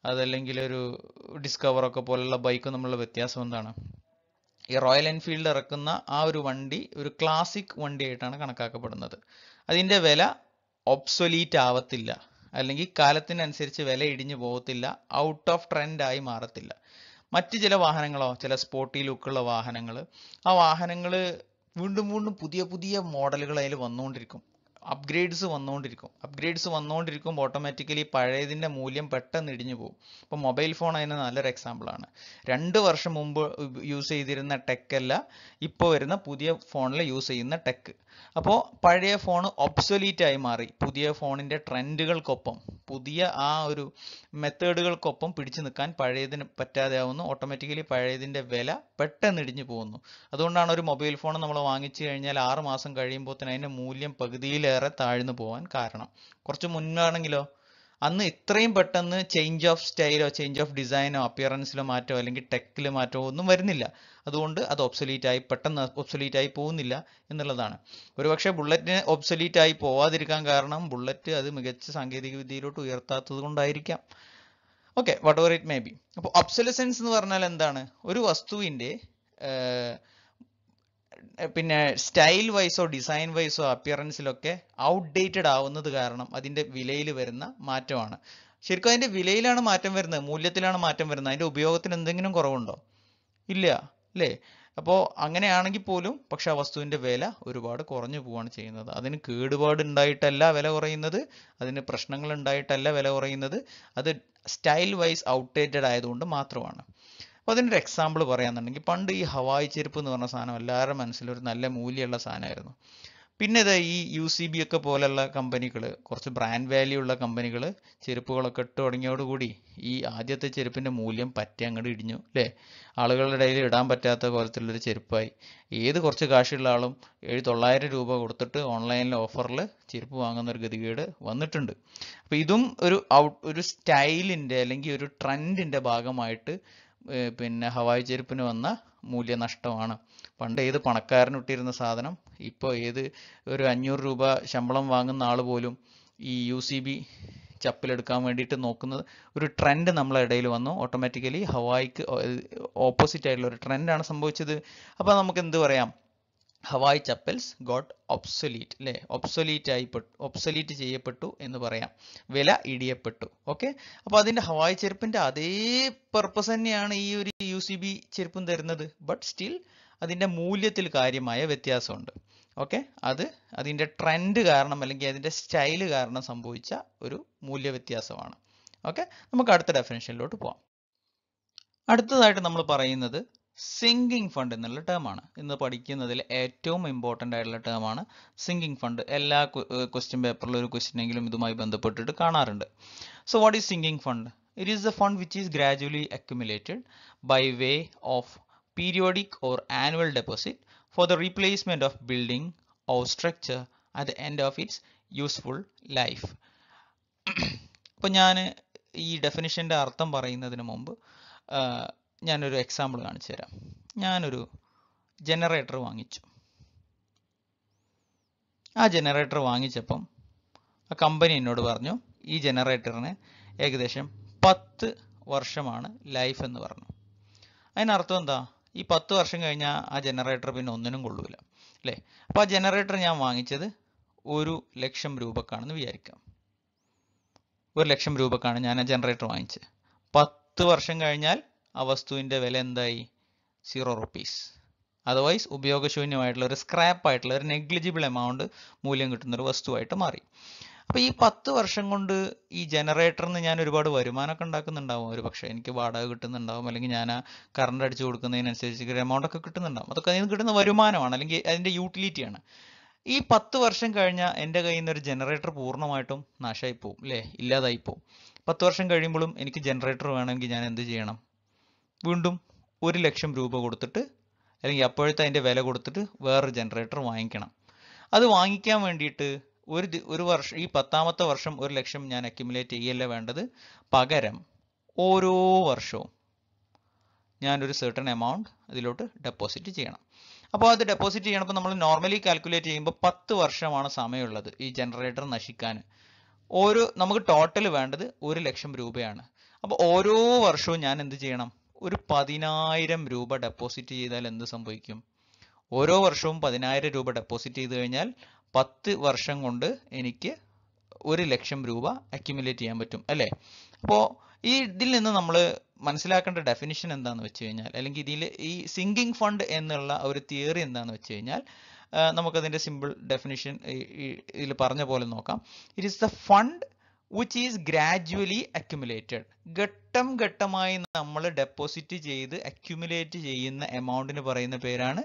അതല്ലെങ്കിൽ ഒരു ഡിസ്കവറൊക്കെ പോലുള്ള ബൈക്കും നമ്മളുടെ വ്യത്യാസം എന്താണ് ഈ റോയൽ എൻഫീൽഡ് ഇറക്കുന്ന ആ ഒരു വണ്ടി ഒരു ക്ലാസിക് വണ്ടിയായിട്ടാണ് കണക്കാക്കപ്പെടുന്നത് അതിൻ്റെ വില ഒബ്സൊലീറ്റ് ആവത്തില്ല അല്ലെങ്കിൽ കാലത്തിനനുസരിച്ച് വില ഇടിഞ്ഞു പോകത്തില്ല ഔട്ട് ഓഫ് ട്രെൻഡായി മാറത്തില്ല മറ്റ് ചില വാഹനങ്ങളോ ചില സ്പോർട്ടി ലുക്കുള്ള വാഹനങ്ങൾ ആ വാഹനങ്ങൾ വീണ്ടും വീണ്ടും പുതിയ പുതിയ മോഡലുകൾ അതിൽ വന്നുകൊണ്ടിരിക്കും അപ്ഗ്രേഡ്സ് വന്നുകൊണ്ടിരിക്കും അപ്ഗ്രേഡ്സ് വന്നുകൊണ്ടിരിക്കുമ്പോൾ ഓട്ടോമാറ്റിക്കലി പഴയതിൻ്റെ മൂല്യം പെട്ടെന്ന് ഇടിഞ്ഞു പോകും ഇപ്പോൾ മൊബൈൽ ഫോൺ അതിന് നല്ലൊരു എക്സാമ്പിളാണ് രണ്ട് വർഷം മുമ്പ് യൂസ് ചെയ്തിരുന്ന ടെക് അല്ല ഇപ്പോൾ വരുന്ന പുതിയ ഫോണിൽ യൂസ് ചെയ്യുന്ന ടെക് അപ്പോൾ പഴയ ഫോൺ ഒബ്സൊലീറ്റായി മാറി പുതിയ ഫോണിൻ്റെ ട്രെൻഡുകൾക്കൊപ്പം പുതിയ ആ ഒരു മെത്തേഡുകൾക്കൊപ്പം പിടിച്ചു നിൽക്കാൻ പഴയതിന് പറ്റാതെയാവുന്നു ഓട്ടോമാറ്റിക്കലി പഴയതിൻ്റെ വില പെട്ടെന്ന് ഇടിഞ്ഞു പോകുന്നു അതുകൊണ്ടാണ് ഒരു മൊബൈൽ ഫോൺ നമ്മൾ വാങ്ങിച്ചു കഴിഞ്ഞാൽ ആറ് മാസം കഴിയുമ്പോൾ തന്നെ അതിൻ്റെ മൂല്യം പകുതിയിലേറെ താഴ്ന്നു പോകാൻ കാരണം കുറച്ച് മുന്നാണെങ്കിലോ അന്ന് ഇത്രയും പെട്ടെന്ന് ചേഞ്ച് ഓഫ് സ്റ്റൈലോ ചേഞ്ച് ഓഫ് ഡിസൈനോ അപ്പിയറൻസിലോ മാറ്റോ അല്ലെങ്കിൽ ടെക്കിൽ മാറ്റോ ഒന്നും വരുന്നില്ല അതുകൊണ്ട് അത് ഒബ്സൊലീറ്റ് ആയി പെട്ടെന്ന് ഒബ്സൊലീറ്റ് ആയി പോകുന്നില്ല എന്നുള്ളതാണ് ഒരുപക്ഷെ ബുള്ളറ്റിന് ഒബ്സൊലീറ്റ് ആയി പോവാതിരിക്കാൻ കാരണം ബുള്ളറ്റ് അത് മികച്ച സാങ്കേതിക വിദ്യയിലോട്ട് ഉയർത്താത്തത് കൊണ്ടായിരിക്കാം okay whatever it may be അപ്പോൾ ഒബ്സൊലസെൻസ് എന്ന് പറഞ്ഞാൽ എന്താണ് ഒരു വസ്തുവിൻ്റെ പിന്നെ സ്റ്റൈൽ വൈസോ ഡിസൈൻ വൈസോ അപ്പിയറൻസിലൊക്കെ ഔട്ട്ഡേറ്റഡ് ആവുന്നത് കാരണം അതിന്റെ വിലയിൽ വരുന്ന മാറ്റമാണ് ശരിക്കും അതിന്റെ വിലയിലാണ് മാറ്റം വരുന്നത് മൂല്യത്തിലാണ് മാറ്റം വരുന്നത് അതിന്റെ ഉപയോഗത്തിന് എന്തെങ്കിലും കുറവുണ്ടോ ഇല്ല അല്ലേ അപ്പോൾ അങ്ങനെയാണെങ്കിൽ പോലും പക്ഷെ ആ വസ്തുവിന്റെ വില ഒരുപാട് കുറഞ്ഞു പോവാണ് ചെയ്യുന്നത് അതിന് കേടുപാട് ഉണ്ടായിട്ടല്ല വില കുറയുന്നത് അതിന് പ്രശ്നങ്ങൾ ഉണ്ടായിട്ടല്ല വില കുറയുന്നത് അത് സ്റ്റൈൽ വൈസ് ഔട്ട്ഡേറ്റഡ് ആയതുകൊണ്ട് മാത്രമാണ് അപ്പോൾ ഒരു എക്സാമ്പിൾ പറയാന്നുണ്ടെങ്കിൽ പണ്ട് ഈ ഹവായി ചെരുപ്പ് എന്ന് പറഞ്ഞ സാധനം എല്ലാവരുടെ മനസ്സിലൊരു നല്ല മൂല്യമുള്ള സാധനമായിരുന്നു പിന്നെ ഇത് ഈ യു സി ബി ഒക്കെ പോലെയുള്ള കമ്പനികൾ കുറച്ച് ബ്രാൻഡ് വാല്യൂ ഉള്ള കമ്പനികൾ ചെരുപ്പുകളൊക്കെ ഇട്ട് തുടങ്ങിയോടുകൂടി ഈ ആദ്യത്തെ ചെരുപ്പിൻ്റെ മൂല്യം പറ്റി അങ്ങോട്ട് ഇടിഞ്ഞു അല്ലേ ആളുകളുടെ ഇടയിൽ ഇടാൻ പറ്റാത്ത പോലത്തുള്ളൊരു ചെരുപ്പായി ഏത് കുറച്ച് കാശുള്ള ആളും ഏഴ് തൊള്ളായിരം രൂപ കൊടുത്തിട്ട് ഓൺലൈനിൽ ഓഫറിൽ ചെരുപ്പ് വാങ്ങുന്ന ഒരു ഗതികേട് വന്നിട്ടുണ്ട് അപ്പോൾ ഇതും ഒരു ഔട്ട് ഒരു സ്റ്റൈലിൻ്റെ അല്ലെങ്കിൽ ഒരു ട്രെൻഡിൻ്റെ ഭാഗമായിട്ട് പിന്നെ ഹവായി ചെരുപ്പിന് വന്ന മൂല്യനഷ്ടമാണ് പണ്ട് ഏത് പണക്കാരനിട്ടിരുന്ന സാധനം ഇപ്പോൾ ഏത് ഒരു അഞ്ഞൂറ് രൂപ ശമ്പളം വാങ്ങുന്ന ആൾ പോലും ഈ യു സി ബി ചപ്പിലെടുക്കാൻ വേണ്ടിയിട്ട് നോക്കുന്നത് ഒരു ട്രെൻഡ് നമ്മളെ ഇടയിൽ വന്നു ഓട്ടോമാറ്റിക്കലി ഹവായിക്ക് ഓപ്പോസിറ്റ് ആയിട്ടുള്ള ഒരു ട്രെൻഡാണ് സംഭവിച്ചത് അപ്പോൾ നമുക്ക് എന്ത് പറയാം ഹവായ് ചപ്പൽസ് ഗോട്ട് ഒബ്സൊലീറ്റ് അല്ലെ ഒബ്സൊലീറ്റ് ആയി ഒബ്സൊലീറ്റ് ചെയ്യപ്പെട്ടു എന്ന് പറയാം വില ഇടിയപ്പെട്ടു ഓക്കെ അപ്പോൾ അതിന്റെ ഹവായ് ചെരുപ്പിന്റെ അതേ പർപ്പസ് തന്നെയാണ് ഈ ഒരു യു സി ബി ചെരുപ്പും തരുന്നത് ബട്ട് സ്റ്റിൽ അതിന്റെ മൂല്യത്തിൽ കാര്യമായ വ്യത്യാസമുണ്ട് ഓക്കെ അത് അതിന്റെ ട്രെൻഡ് കാരണം അല്ലെങ്കിൽ അതിന്റെ സ്റ്റൈല് കാരണം സംഭവിച്ച ഒരു മൂല്യ വ്യത്യാസമാണ് ഓക്കെ നമുക്ക് അടുത്ത ഡെഫിനേഷനിലോട്ട് പോവാം അടുത്തതായിട്ട് നമ്മൾ പറയുന്നത് സിങ്കിങ് ഫണ്ട് എന്നുള്ള ടേമാണ് ഇന്ന് പഠിക്കുന്നതിൽ ഏറ്റവും ഇമ്പോർട്ടൻ്റ് ആയിട്ടുള്ള ടേമാണ് സിങ്കിങ് ഫണ്ട് എല്ലാ ക്വസ്റ്റ്യൻ പേപ്പറിലും ഒരു ക്വസ്റ്റ്യൻ എങ്കിലും ഇതുമായി ബന്ധപ്പെട്ടിട്ട് കാണാറുണ്ട് so what is sinking fund it is the fund which is gradually accumulated by way of periodic or annual deposit for the replacement of building or structure at the end of its useful life അപ്പോൾ ഞാൻ ഈ ഡെഫിനിഷൻ്റെ അർത്ഥം പറയുന്നതിന് മുമ്പ് ഞാനൊരു എക്സാമ്പിൾ കാണിച്ചു തരാം ഞാനൊരു ജനറേറ്റർ വാങ്ങിച്ചു ആ ജനറേറ്റർ വാങ്ങിച്ചപ്പം ആ കമ്പനി എന്നോട് പറഞ്ഞു ഈ ജനറേറ്ററിന് ഏകദേശം പത്ത് വർഷമാണ് ലൈഫ് എന്ന് പറഞ്ഞു അതിനർത്ഥം എന്താ ഈ പത്ത് വർഷം കഴിഞ്ഞാൽ ആ ജനറേറ്റർ പിന്നെ ഒന്നിനും കൊള്ളൂല അല്ലേ അപ്പോൾ ആ ജനറേറ്റർ ഞാൻ വാങ്ങിച്ചത് ഒരു ലക്ഷം രൂപക്കാണെന്ന് വിചാരിക്കാം ഒരു ലക്ഷം രൂപക്കാണ് ഞാൻ ആ ജനറേറ്റർ വാങ്ങിച്ചത് പത്ത് വർഷം കഴിഞ്ഞാൽ ആ വസ്തുവിൻ്റെ വില എന്തായി സീറോ റുപ്പീസ് അതർവൈസ് ഉപയോഗശൂന്യമായിട്ടുള്ള ഒരു സ്ക്രാപ്പ് ആയിട്ടുള്ള ഒരു നെഗ്ലിജിബിൾ എമൗണ്ട് മൂല്യം കിട്ടുന്ന ഒരു വസ്തുവായിട്ട് മാറി അപ്പോൾ ഈ പത്ത് വർഷം കൊണ്ട് ഈ ജനറേറ്ററിൽ നിന്ന് ഞാൻ ഒരുപാട് വരുമാനമൊക്കെ ഉണ്ടാക്കുന്നുണ്ടാവും ഒരു പക്ഷേ എനിക്ക് വാടക കിട്ടുന്നുണ്ടാവും അല്ലെങ്കിൽ ഞാൻ ആ കറണ്ട് അടിച്ചു കൊടുക്കുന്നതിനനുസരിച്ച് ഒരു എമൗണ്ട് ഒക്കെ കിട്ടുന്നുണ്ടാവും അതൊക്കെ അതിന് കിട്ടുന്ന വരുമാനമാണ് അല്ലെങ്കിൽ അതിൻ്റെ യൂട്ടിലിറ്റിയാണ് ഈ പത്ത് വർഷം കഴിഞ്ഞാൽ എൻ്റെ കയ്യിൽ നിന്ന് ഒരു ജനറേറ്റർ പൂർണ്ണമായിട്ടും നാശമായി പോവും അല്ലേ ഇല്ലാതായി പോവും പത്ത് വർഷം കഴിയുമ്പോഴും എനിക്ക് ജനറേറ്റർ വേണമെങ്കിൽ ഞാൻ എന്ത് ചെയ്യണം വീണ്ടും ഒരു ലക്ഷം രൂപ കൊടുത്തിട്ട് അല്ലെങ്കിൽ അപ്പോഴത്തെ അതിൻ്റെ വില കൊടുത്തിട്ട് വേറൊരു ജനറേറ്റർ വാങ്ങിക്കണം അത് വാങ്ങിക്കാൻ വേണ്ടിയിട്ട് ഒരു ഒരു വർഷം ഈ പത്താമത്തെ വർഷം ഒരു ലക്ഷം ഞാൻ അക്യുമുലേറ്റ് ചെയ്യല്ല വേണ്ടത് പകരം ഓരോ വർഷവും ഞാനൊരു സെർട്ടൺ എമൗണ്ട് അതിലോട്ട് ഡെപ്പോസിറ്റ് ചെയ്യണം അപ്പോൾ അത് ഡെപ്പോസിറ്റ് ചെയ്യണപ്പോൾ നമ്മൾ നോർമലി കാൽക്കുലേറ്റ് ചെയ്യുമ്പോൾ പത്ത് വർഷമാണ് സമയമുള്ളത് ഈ ജനറേറ്റർ നശിക്കാൻ ഓരോ നമുക്ക് ടോട്ടൽ വേണ്ടത് ഒരു ലക്ഷം രൂപയാണ് അപ്പോൾ ഓരോ വർഷവും ഞാൻ എന്ത് ചെയ്യണം ഒരു പതിനായിരം രൂപ ഡെപ്പോസിറ്റ് ചെയ്താൽ എന്ത് സംഭവിക്കും ഓരോ വർഷവും പതിനായിരം രൂപ ഡെപ്പോസിറ്റ് ചെയ്ത് കഴിഞ്ഞാൽ പത്ത് വർഷം കൊണ്ട് എനിക്ക് ഒരു ലക്ഷം രൂപ അക്യുമുലേറ്റ് ചെയ്യാൻ പറ്റും അല്ലേ അപ്പോൾ ഈ ഇതിൽ നിന്ന് നമ്മൾ മനസ്സിലാക്കേണ്ട ഡെഫിനിഷൻ എന്താന്ന് വെച്ച് കഴിഞ്ഞാൽ അല്ലെങ്കിൽ ഇതിൽ ഈ സിങ്കിങ് ഫണ്ട് എന്നുള്ള ഒരു തിയറി എന്താന്ന് വെച്ച് കഴിഞ്ഞാൽ നമുക്കതിൻ്റെ സിമ്പിൾ ഡെഫിനിഷൻ ഇതിൽ പറഞ്ഞ പോലെ നോക്കാം it is the fund which is gradually accumulated ഘട്ടം ഘട്ടമായി നമ്മൾ ഡെപ്പോസിറ്റ് ചെയ്ത് അക്യുമുലേറ്റ് ചെയ്യുന്ന എമൗണ്ടിന് പറയുന്ന പേരാണ്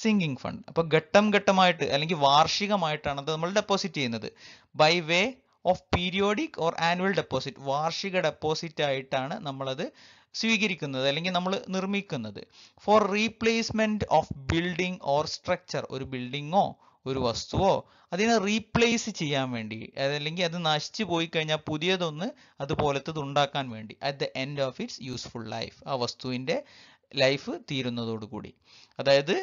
സിങ്കിങ് ഫണ്ട് അപ്പോൾ ഘട്ടം ഘട്ടമായിട്ട് അല്ലെങ്കിൽ വാർഷികമായിട്ടാണ് അത് നമ്മൾ ഡെപ്പോസിറ്റ് ചെയ്യുന്നത് by way of periodic or annual deposit വാർഷിക ഡെപ്പോസിറ്റ് ആയിട്ടാണ് നമ്മളത് സ്വീകരിക്കുന്നത് അല്ലെങ്കിൽ നമ്മൾ നിർമ്മിക്കുന്നത് for replacement of building or structure ഒരു ബിൽഡിങ്ങോ ഒരു വസ്തുവോ അതിനെ റീപ്ലേസ് ചെയ്യാൻ വേണ്ടി അതല്ലെങ്കിൽ അത് നശിച്ചു പോയി കഴിഞ്ഞാൽ പുതിയതൊന്ന് അതുപോലത്തത് ഉണ്ടാക്കാൻ വേണ്ടി at the end of its useful life ആ വസ്തുവിൻ്റെ ലൈഫ് തീരുന്നതോടുകൂടി അതായത്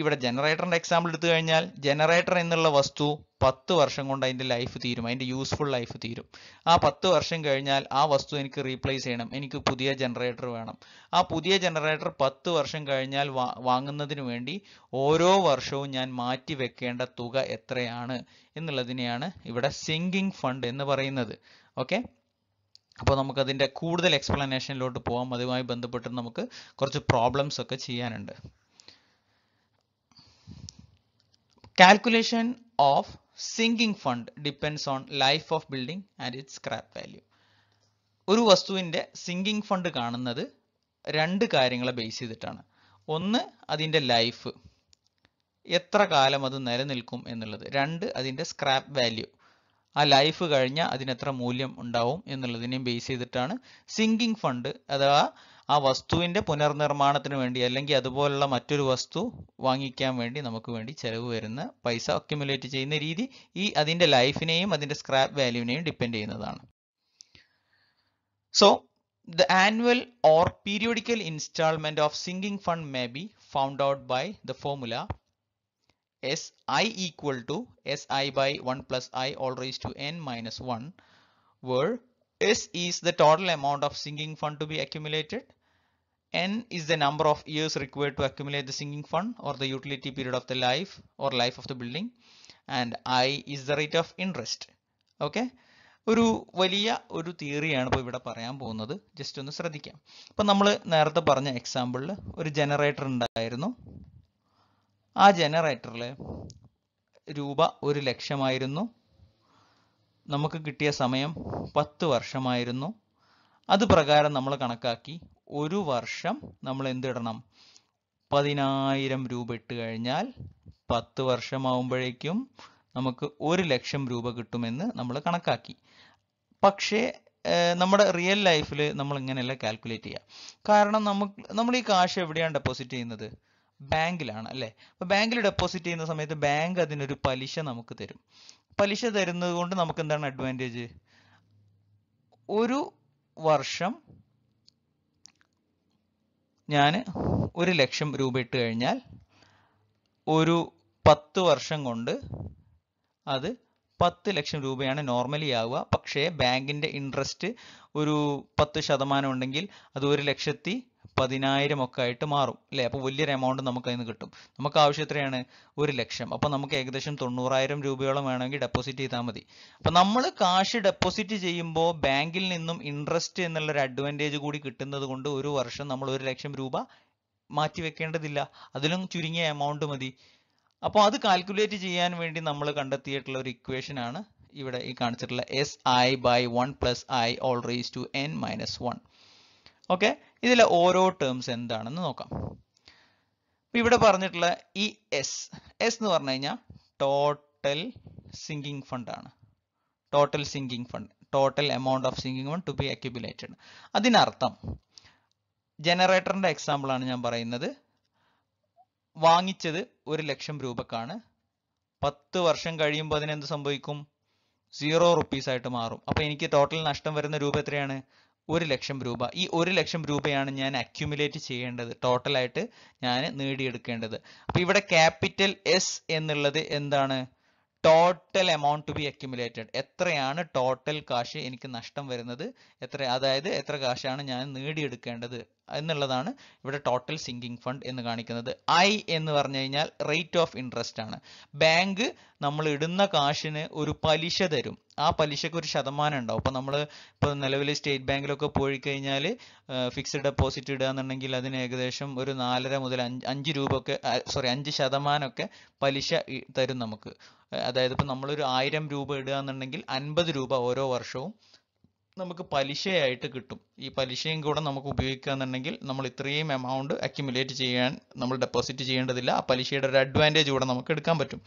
ഇവിടെ ജനറേറ്ററിന്റെ എക്സാമ്പിൾ എടുത്തു കഴിഞ്ഞാൽ ജനറേറ്റർ എന്നുള്ള വസ്തു പത്ത് വർഷം കൊണ്ട് അതിന്റെ ലൈഫ് തീരും അതിന്റെ യൂസ്ഫുൾ ലൈഫ് തീരും ആ പത്ത് വർഷം കഴിഞ്ഞാൽ ആ വസ്തു എനിക്ക് റീപ്ലേസ് ചെയ്യണം എനിക്ക് പുതിയ ജനറേറ്റർ വേണം ആ പുതിയ ജനറേറ്റർ പത്ത് വർഷം കഴിഞ്ഞാൽ വാങ്ങുന്നതിന് വേണ്ടി ഓരോ വർഷവും ഞാൻ മാറ്റി വെക്കേണ്ട തുക എത്രയാണ് എന്നുള്ളതിനെയാണ് ഇവിടെ സിങ്കിങ് ഫണ്ട് എന്ന് പറയുന്നത് ഓക്കെ അപ്പോൾ നമുക്കതിൻ്റെ കൂടുതൽ എക്സ്പ്ലനേഷനിലോട്ട് പോകാം അതുമായി ബന്ധപ്പെട്ട് നമുക്ക് കുറച്ച് പ്രോബ്ലംസ് ഒക്കെ ചെയ്യാനുണ്ട് Calculation of sinking fund depends on life of building and it scrap value ഒരു വസ്തുവിൻ്റെ സിങ്കിങ് ഫണ്ട് കാണുന്നത് രണ്ട് കാര്യങ്ങളെ ബേസ് ചെയ്തിട്ടാണ് ഒന്ന് അതിൻ്റെ ലൈഫ് എത്ര കാലം അത് നിലനിൽക്കും എന്നുള്ളത് രണ്ട് അതിൻ്റെ സ്ക്രാപ്പ് വാല്യൂ ആ ലൈഫ് കഴിഞ്ഞാൽ അതിനെത്ര മൂല്യം ഉണ്ടാവും എന്നുള്ളതിനെയും ബേസ് ചെയ്തിട്ടാണ് സിങ്കിങ് ഫണ്ട് അഥവാ ആ വസ്തുവിൻ്റെ പുനർനിർമ്മാണത്തിന് വേണ്ടി അല്ലെങ്കിൽ അതുപോലുള്ള മറ്റൊരു വസ്തു വാങ്ങിക്കാൻ വേണ്ടി നമുക്ക് വേണ്ടി ചിലവ് വരുന്ന പൈസ അക്യുമുലേറ്റ് ചെയ്യുന്ന രീതി ഈ അതിൻ്റെ ലൈഫിനെയും അതിൻ്റെ സ്ക്രാപ്പ് വാല്യൂവിനെയും ഡിപ്പെൻഡ് ചെയ്യുന്നതാണ് so the annual or periodical instalment of sinking fund may be found out by the formula S I equal to S I by one plus I all raise to N minus one where S is the total amount of sinking fund to be accumulated n is the number of years required to accumulate the sinking fund or the utility period of the life or life of the building and i is the rate of interest okay ഒരു വലിയ ഒരു തിയറിയാണ് ഇപ്പോൾ ഇവിടെ പറയാൻ പോകുന്നത് ജസ്റ്റ് ഒന്ന് ശ്രദ്ധിക്കാം ഇപ്പം നമ്മൾ നേരത്തെ പറഞ്ഞ എക്സാമ്പിളിൽ ഒരു ജനറേറ്റർ ഉണ്ടായിരുന്നു ആ ജനറേറ്ററിൽ രൂപ ഒരു ലക്ഷമായിരുന്നു നമുക്ക് കിട്ടിയ സമയം പത്ത് വർഷമായിരുന്നു അത് പ്രകാരം നമ്മൾ കണക്കാക്കി ഒരു വർഷം നമ്മൾ എന്തിടണം പതിനായിരം രൂപ ഇട്ട് കഴിഞ്ഞാൽ പത്ത് വർഷമാവുമ്പോഴേക്കും നമുക്ക് ഒരു ലക്ഷം രൂപ കിട്ടുമെന്ന് നമ്മൾ കണക്കാക്കി പക്ഷേ നമ്മുടെ റിയൽ ലൈഫിൽ നമ്മൾ ഇങ്ങനെയല്ല കാൽക്കുലേറ്റ് ചെയ്യുക കാരണം നമുക്ക് നമ്മൾ ഈ കാശ് എവിടെയാണ് ഡെപ്പോസിറ്റ് ചെയ്യുന്നത് ബാങ്കിലാണ് അല്ലേ അപ്പോൾ ബാങ്കിൽ ഡെപ്പോസിറ്റ് ചെയ്യുന്ന സമയത്ത് ബാങ്ക് അതിനൊരു പലിശ നമുക്ക് തരും പലിശ തരുന്നത് കൊണ്ട് നമുക്ക് എന്താണ് അഡ്വാൻറ്റേജ് ഒരു വർഷം ഞാൻ ഒരു ലക്ഷം രൂപ ഇട്ട് കഴിഞ്ഞാൽ ഒരു പത്ത് വർഷം കൊണ്ട് അത് പത്ത് ലക്ഷം രൂപയാണ് നോർമലി ആവുക പക്ഷേ ബാങ്കിൻ്റെ ഇൻട്രസ്റ്റ് ഒരു പത്ത് ശതമാനം ഉണ്ടെങ്കിൽ അത് ഒരു ലക്ഷത്തി പതിനായിരം ഒക്കെ ആയിട്ട് മാറും അല്ലേ അപ്പോൾ വലിയൊരു എമൗണ്ട് നമുക്ക് അതിന് കിട്ടും നമുക്ക് ആവശ്യം എത്രയാണ് ഒരു ലക്ഷം അപ്പോൾ നമുക്ക് ഏകദേശം തൊണ്ണൂറായിരം രൂപയോളം വേണമെങ്കിൽ ഡെപ്പോസിറ്റ് ചെയ്താൽ മതി അപ്പോൾ നമ്മൾ കാശ് ഡെപ്പോസിറ്റ് ചെയ്യുമ്പോൾ ബാങ്കിൽ നിന്നും ഇൻട്രസ്റ്റ് എന്നുള്ള ഒരു അഡ്വാൻറ്റേജ് കൂടി കിട്ടുന്നത് കൊണ്ട് ഒരു വർഷം നമ്മൾ ഒരു ലക്ഷം രൂപ മാറ്റി വെക്കേണ്ടതില്ല അതിലും ചുരുങ്ങിയ എമൗണ്ട് മതി അപ്പോൾ അത് കാൽക്കുലേറ്റ് ചെയ്യാൻ വേണ്ടി നമ്മൾ കണ്ടെത്തിയിട്ടുള്ള ഒരു ഇക്വേഷൻ ആണ് ഇവിടെ ഈ കാണിച്ചിട്ടുള്ള S I by one plus I all raise to N minus one okay ഇതിലെ ഓരോ ടേംസ് എന്താണെന്ന് നോക്കാം ഇവിടെ പറഞ്ഞിട്ടുള്ള ഈ എസ് എസ് എന്ന് പറഞ്ഞു കഴിഞ്ഞാൽ ടോട്ടൽ സിങ്കിങ് ഫണ്ട് ആണ് total sinking fund total amount of sinking fund to be accumulated അതിനർത്ഥം ജനറേറ്ററിന്റെ എക്സാമ്പിൾ ആണ് ഞാൻ പറയുന്നത് വാങ്ങിച്ചത് ഒരു ലക്ഷം രൂപക്കാണ് പത്ത് വർഷം കഴിയുമ്പോൾ അതിനെന്ത് സംഭവിക്കും സീറോ റുപ്പീസ് ആയിട്ട് മാറും അപ്പൊ എനിക്ക് ടോട്ടൽ നഷ്ടം വരുന്ന രൂപ എത്രയാണ് ഒരു ലക്ഷം രൂപ ഈ ഒരു ലക്ഷം രൂപയാണ് ഞാൻ അക്യുമുലേറ്റ് ചെയ്യേണ്ടത് ടോട്ടലായിട്ട് ഞാൻ നേടിയെടുക്കേണ്ടത് അപ്പോൾ ഇവിടെ ക്യാപിറ്റൽ എസ് എന്നുള്ളത് എന്താണ് total amount to be accumulated എത്രയാണ് ടോട്ടൽ കാശ് എനിക്ക് നഷ്ടം വരുന്നത് എത്ര അതായത് എത്ര കാശാണ് ഞാൻ നേടിയെടുക്കേണ്ടത് എന്നുള്ളതാണ് ഇവിടെ ടോട്ടൽ സിങ്കിങ് ഫണ്ട് എന്ന് കാണിക്കുന്നത് ഐ എന്ന് പറഞ്ഞു കഴിഞ്ഞാൽ റേറ്റ് ഓഫ് ഇൻട്രസ്റ്റ് ആണ് ബാങ്ക് നമ്മൾ ഇടുന്ന കാശിന് ഒരു പലിശ തരും ആ പലിശക്ക് ഒരു ശതമാനം ഉണ്ടാവും അപ്പൊ നമ്മൾ ഇപ്പൊ നിലവിൽ സ്റ്റേറ്റ് ബാങ്കിലൊക്കെ പോയി കഴിഞ്ഞാൽ ഫിക്സ്ഡ് ഡെപ്പോസിറ്റ് ഇടുക എന്നുണ്ടെങ്കിൽ അതിന് ഏകദേശം ഒരു നാലര മുതൽ അഞ്ച് അഞ്ച് ഒക്കെ സോറി അഞ്ച് ശതമാനമൊക്കെ പലിശ തരും നമുക്ക് അതായത് ഇപ്പൊ നമ്മളൊരു ആയിരം രൂപ ഇടുക എന്നുണ്ടെങ്കിൽ അൻപത് രൂപ ഓരോ വർഷവും നമുക്ക് പലിശയായിട്ട് കിട്ടും ഈ പലിശയും കൂടെ നമുക്ക് ഉപയോഗിക്കുകയെന്നുണ്ടെങ്കിൽ നമ്മൾ ഇത്രയും എമൗണ്ട് അക്യുമുലേറ്റ് ചെയ്യാൻ നമ്മൾ ഡെപ്പോസിറ്റ് ചെയ്യേണ്ടതില്ല ആ പലിശയുടെ ഒരു അഡ്വാൻറ്റേജ് കൂടെ നമുക്ക് എടുക്കാൻ പറ്റും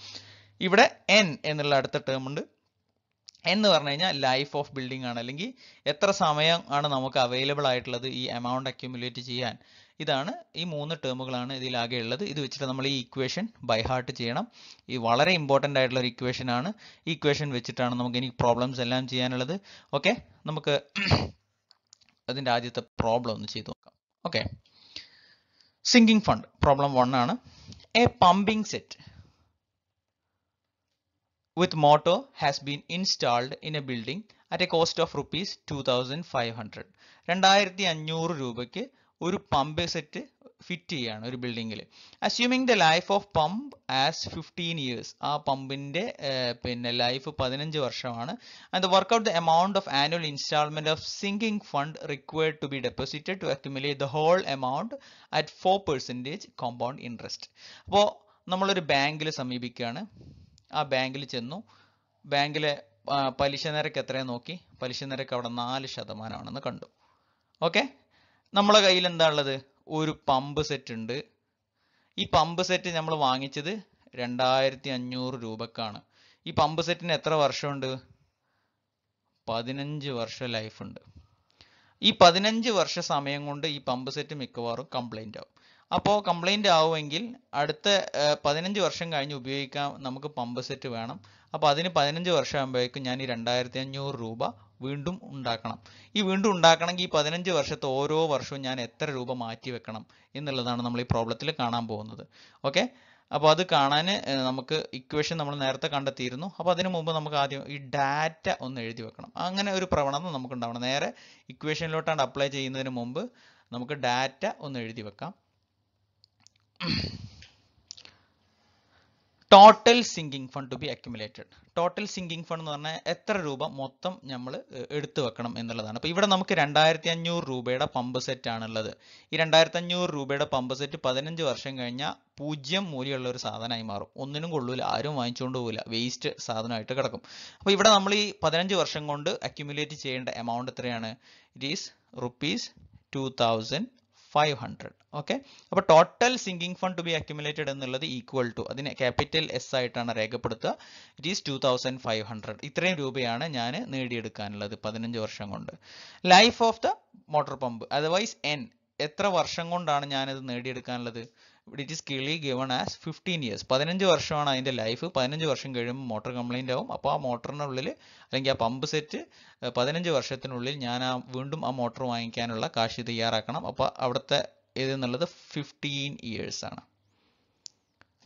ഇവിടെ എൻ എന്നുള്ള അടുത്ത ടേം ഉണ്ട് എന്ന് പറഞ്ഞു കഴിഞ്ഞാൽ ലൈഫ് ഓഫ് ബിൽഡിംഗ് ആണ് അല്ലെങ്കിൽ എത്ര സമയം ആണ് നമുക്ക് അവൈലബിൾ ആയിട്ടുള്ളത് ഈ എമൗണ്ട് അക്യുമുലേറ്റ് ചെയ്യാൻ ഇതാണ് ഈ മൂന്ന് ടേമുകളാണ് ഇതിലാകെ ഉള്ളത് ഇത് വെച്ചിട്ട് നമ്മൾ ഈ ഇക്വേഷൻ ബൈ ഹാർട്ട് ചെയ്യണം ഈ വളരെ ഇമ്പോർട്ടൻ്റ് ആയിട്ടുള്ള ഒരു ഇക്വേഷൻ ആണ് ഈ ഇക്വേഷൻ വെച്ചിട്ടാണ് നമുക്ക് ഇനി പ്രോബ്ലംസ് എല്ലാം ചെയ്യാനുള്ളത് ഓക്കെ നമുക്ക് അതിൻ്റെ ആദ്യത്തെ പ്രോബ്ലം ഒന്ന് ചെയ്തു നോക്കാം okay sinking fund problem one ആണ് a pumping set been installed in a building at a cost of rupees two thousand five 2500 രണ്ടായിരത്തി അഞ്ഞൂറ് രൂപയ്ക്ക് ഒരു പമ്പ് സെറ്റ് ഫിറ്റ് ചെയ്യാണ് ഒരു ബിൽഡിങ്ങിൽ assuming the life of pump as fifteen years ആ പമ്പിന്റെ പിന്നെ ലൈഫ് പതിനഞ്ച് വർഷമാണ് and work out the amount of annual instalment of sinking fund required to be deposited to accumulate the whole amount at four percentage compound interest അപ്പോൾ നമ്മളൊരു ബാങ്കിൽ സമീപിക്കുകയാണ് ആ ബാങ്കിൽ ചെന്നു ബാങ്കിലെ പലിശ നിരക്ക് എത്രയാണ് നോക്കി പലിശ നിരക്ക് അവിടെ നാല് ശതമാനമാണെന്ന് കണ്ടു ഓക്കെ നമ്മളെ കയ്യിൽ എന്താ ഉള്ളത് ഒരു പമ്പ് സെറ്റ് ഉണ്ട് ഈ പമ്പ് സെറ്റ് നമ്മൾ വാങ്ങിച്ചത് രണ്ടായിരത്തി അഞ്ഞൂറ് രൂപക്കാണ് ഈ പമ്പ് സെറ്റിന് എത്ര വർഷമുണ്ട് പതിനഞ്ച് ലൈഫ് ലൈഫുണ്ട് ഈ പതിനഞ്ച് വർഷ സമയം കൊണ്ട് ഈ പമ്പ് സെറ്റ് മിക്കവാറും കംപ്ലൈൻ്റ് ആവും അപ്പോൾ കംപ്ലൈൻ്റ് ആവുമെങ്കിൽ അടുത്ത പതിനഞ്ച് വർഷം കഴിഞ്ഞ് ഉപയോഗിക്കാൻ നമുക്ക് പമ്പ് സെറ്റ് വേണം അപ്പോൾ അതിന് പതിനഞ്ച് വർഷം ആകുമ്പോഴേക്കും ഞാൻ ഈ രണ്ടായിരത്തി അഞ്ഞൂറ് രൂപ വീണ്ടും ഉണ്ടാക്കണം ഈ വീണ്ടും ഉണ്ടാക്കണമെങ്കിൽ ഈ പതിനഞ്ച് വർഷത്തെ ഓരോ വർഷവും ഞാൻ എത്ര രൂപ മാറ്റി വെക്കണം എന്നുള്ളതാണ് നമ്മൾ ഈ പ്രോബ്ലത്തിൽ കാണാൻ പോകുന്നത് ഓക്കെ അപ്പോൾ അത് കാണാൻ നമുക്ക് ഇക്വേഷൻ നമ്മൾ നേരത്തെ കണ്ടെത്തിയിരുന്നു അപ്പോൾ അതിനു മുമ്പ് നമുക്ക് ആദ്യം ഈ ഡാറ്റ ഒന്ന് എഴുതി വെക്കണം അങ്ങനെ ഒരു പ്രവണത നമുക്ക് ഉണ്ടാവണം നേരെ ഇക്വേഷനിലോട്ടാണ് അപ്ലൈ ചെയ്യുന്നതിന് മുമ്പ് നമുക്ക് ഡാറ്റ ഒന്ന് എഴുതി വെക്കാം total sinking fund to be accumulated total sinking fund എന്ന് പറഞ്ഞാൽ എത്ര രൂപ മൊത്തം നമ്മൾ എടുത്തു വെക്കണം എന്നുള്ളതാണ് അപ്പോൾ ഇവിടെ നമുക്ക് രണ്ടായിരത്തി അഞ്ഞൂറ് രൂപയുടെ പമ്പ് സെറ്റ് ആണുള്ളത് ഈ രണ്ടായിരത്തി അഞ്ഞൂറ് രൂപയുടെ പമ്പ് സെറ്റ് പതിനഞ്ച് വർഷം കഴിഞ്ഞാൽ പൂജ്യം മൂല്യമുള്ള ഒരു സാധനമായി മാറും ഒന്നിനും കൊള്ളൂല ആരും വാങ്ങിച്ചുകൊണ്ട് പോകില്ല വേസ്റ്റ് സാധനമായിട്ട് കിടക്കും അപ്പോൾ ഇവിടെ നമ്മൾ ഈ പതിനഞ്ച് വർഷം കൊണ്ട് അക്യുമുലേറ്റ് ചെയ്യേണ്ട എമൗണ്ട് എത്രയാണ് it is rupees two thousand five hundred okay അപ്പോൾ total sinking fund to be accumulated എന്നുള്ളത് ഈക്വൽ ടു അതിനെ ക്യാപിറ്റൽ എസ് ആയിട്ടാണ് രേഖപ്പെടുത്തുക it is two thousand five hundred ഇത്രയും രൂപയാണ് ഞാൻ നേടിയെടുക്കാനുള്ളത് പതിനഞ്ച് വർഷം കൊണ്ട് life of the motor pump otherwise N എത്ര വർഷം കൊണ്ടാണ് ഞാനത് നേടിയെടുക്കാനുള്ളത് it is clearly given as fifteen years പതിനഞ്ച് വർഷമാണ് അതിൻ്റെ ലൈഫ് പതിനഞ്ച് വർഷം കഴിയുമ്പോൾ മോട്ടർ കംപ്ലൈൻ്റ് ആവും അപ്പോൾ ആ മോട്ടറിനുള്ളിൽ അല്ലെങ്കിൽ ആ പമ്പ് സെറ്റ് പതിനഞ്ച് വർഷത്തിനുള്ളിൽ ഞാൻ ആ വീണ്ടും ആ മോട്ടർ വാങ്ങിക്കാനുള്ള കാശ് തയ്യാറാക്കണം അപ്പോൾ അവിടുത്തെ എന്നുള്ളത് ഫിഫ്റ്റീൻ ഇയേഴ്സ് ആണ്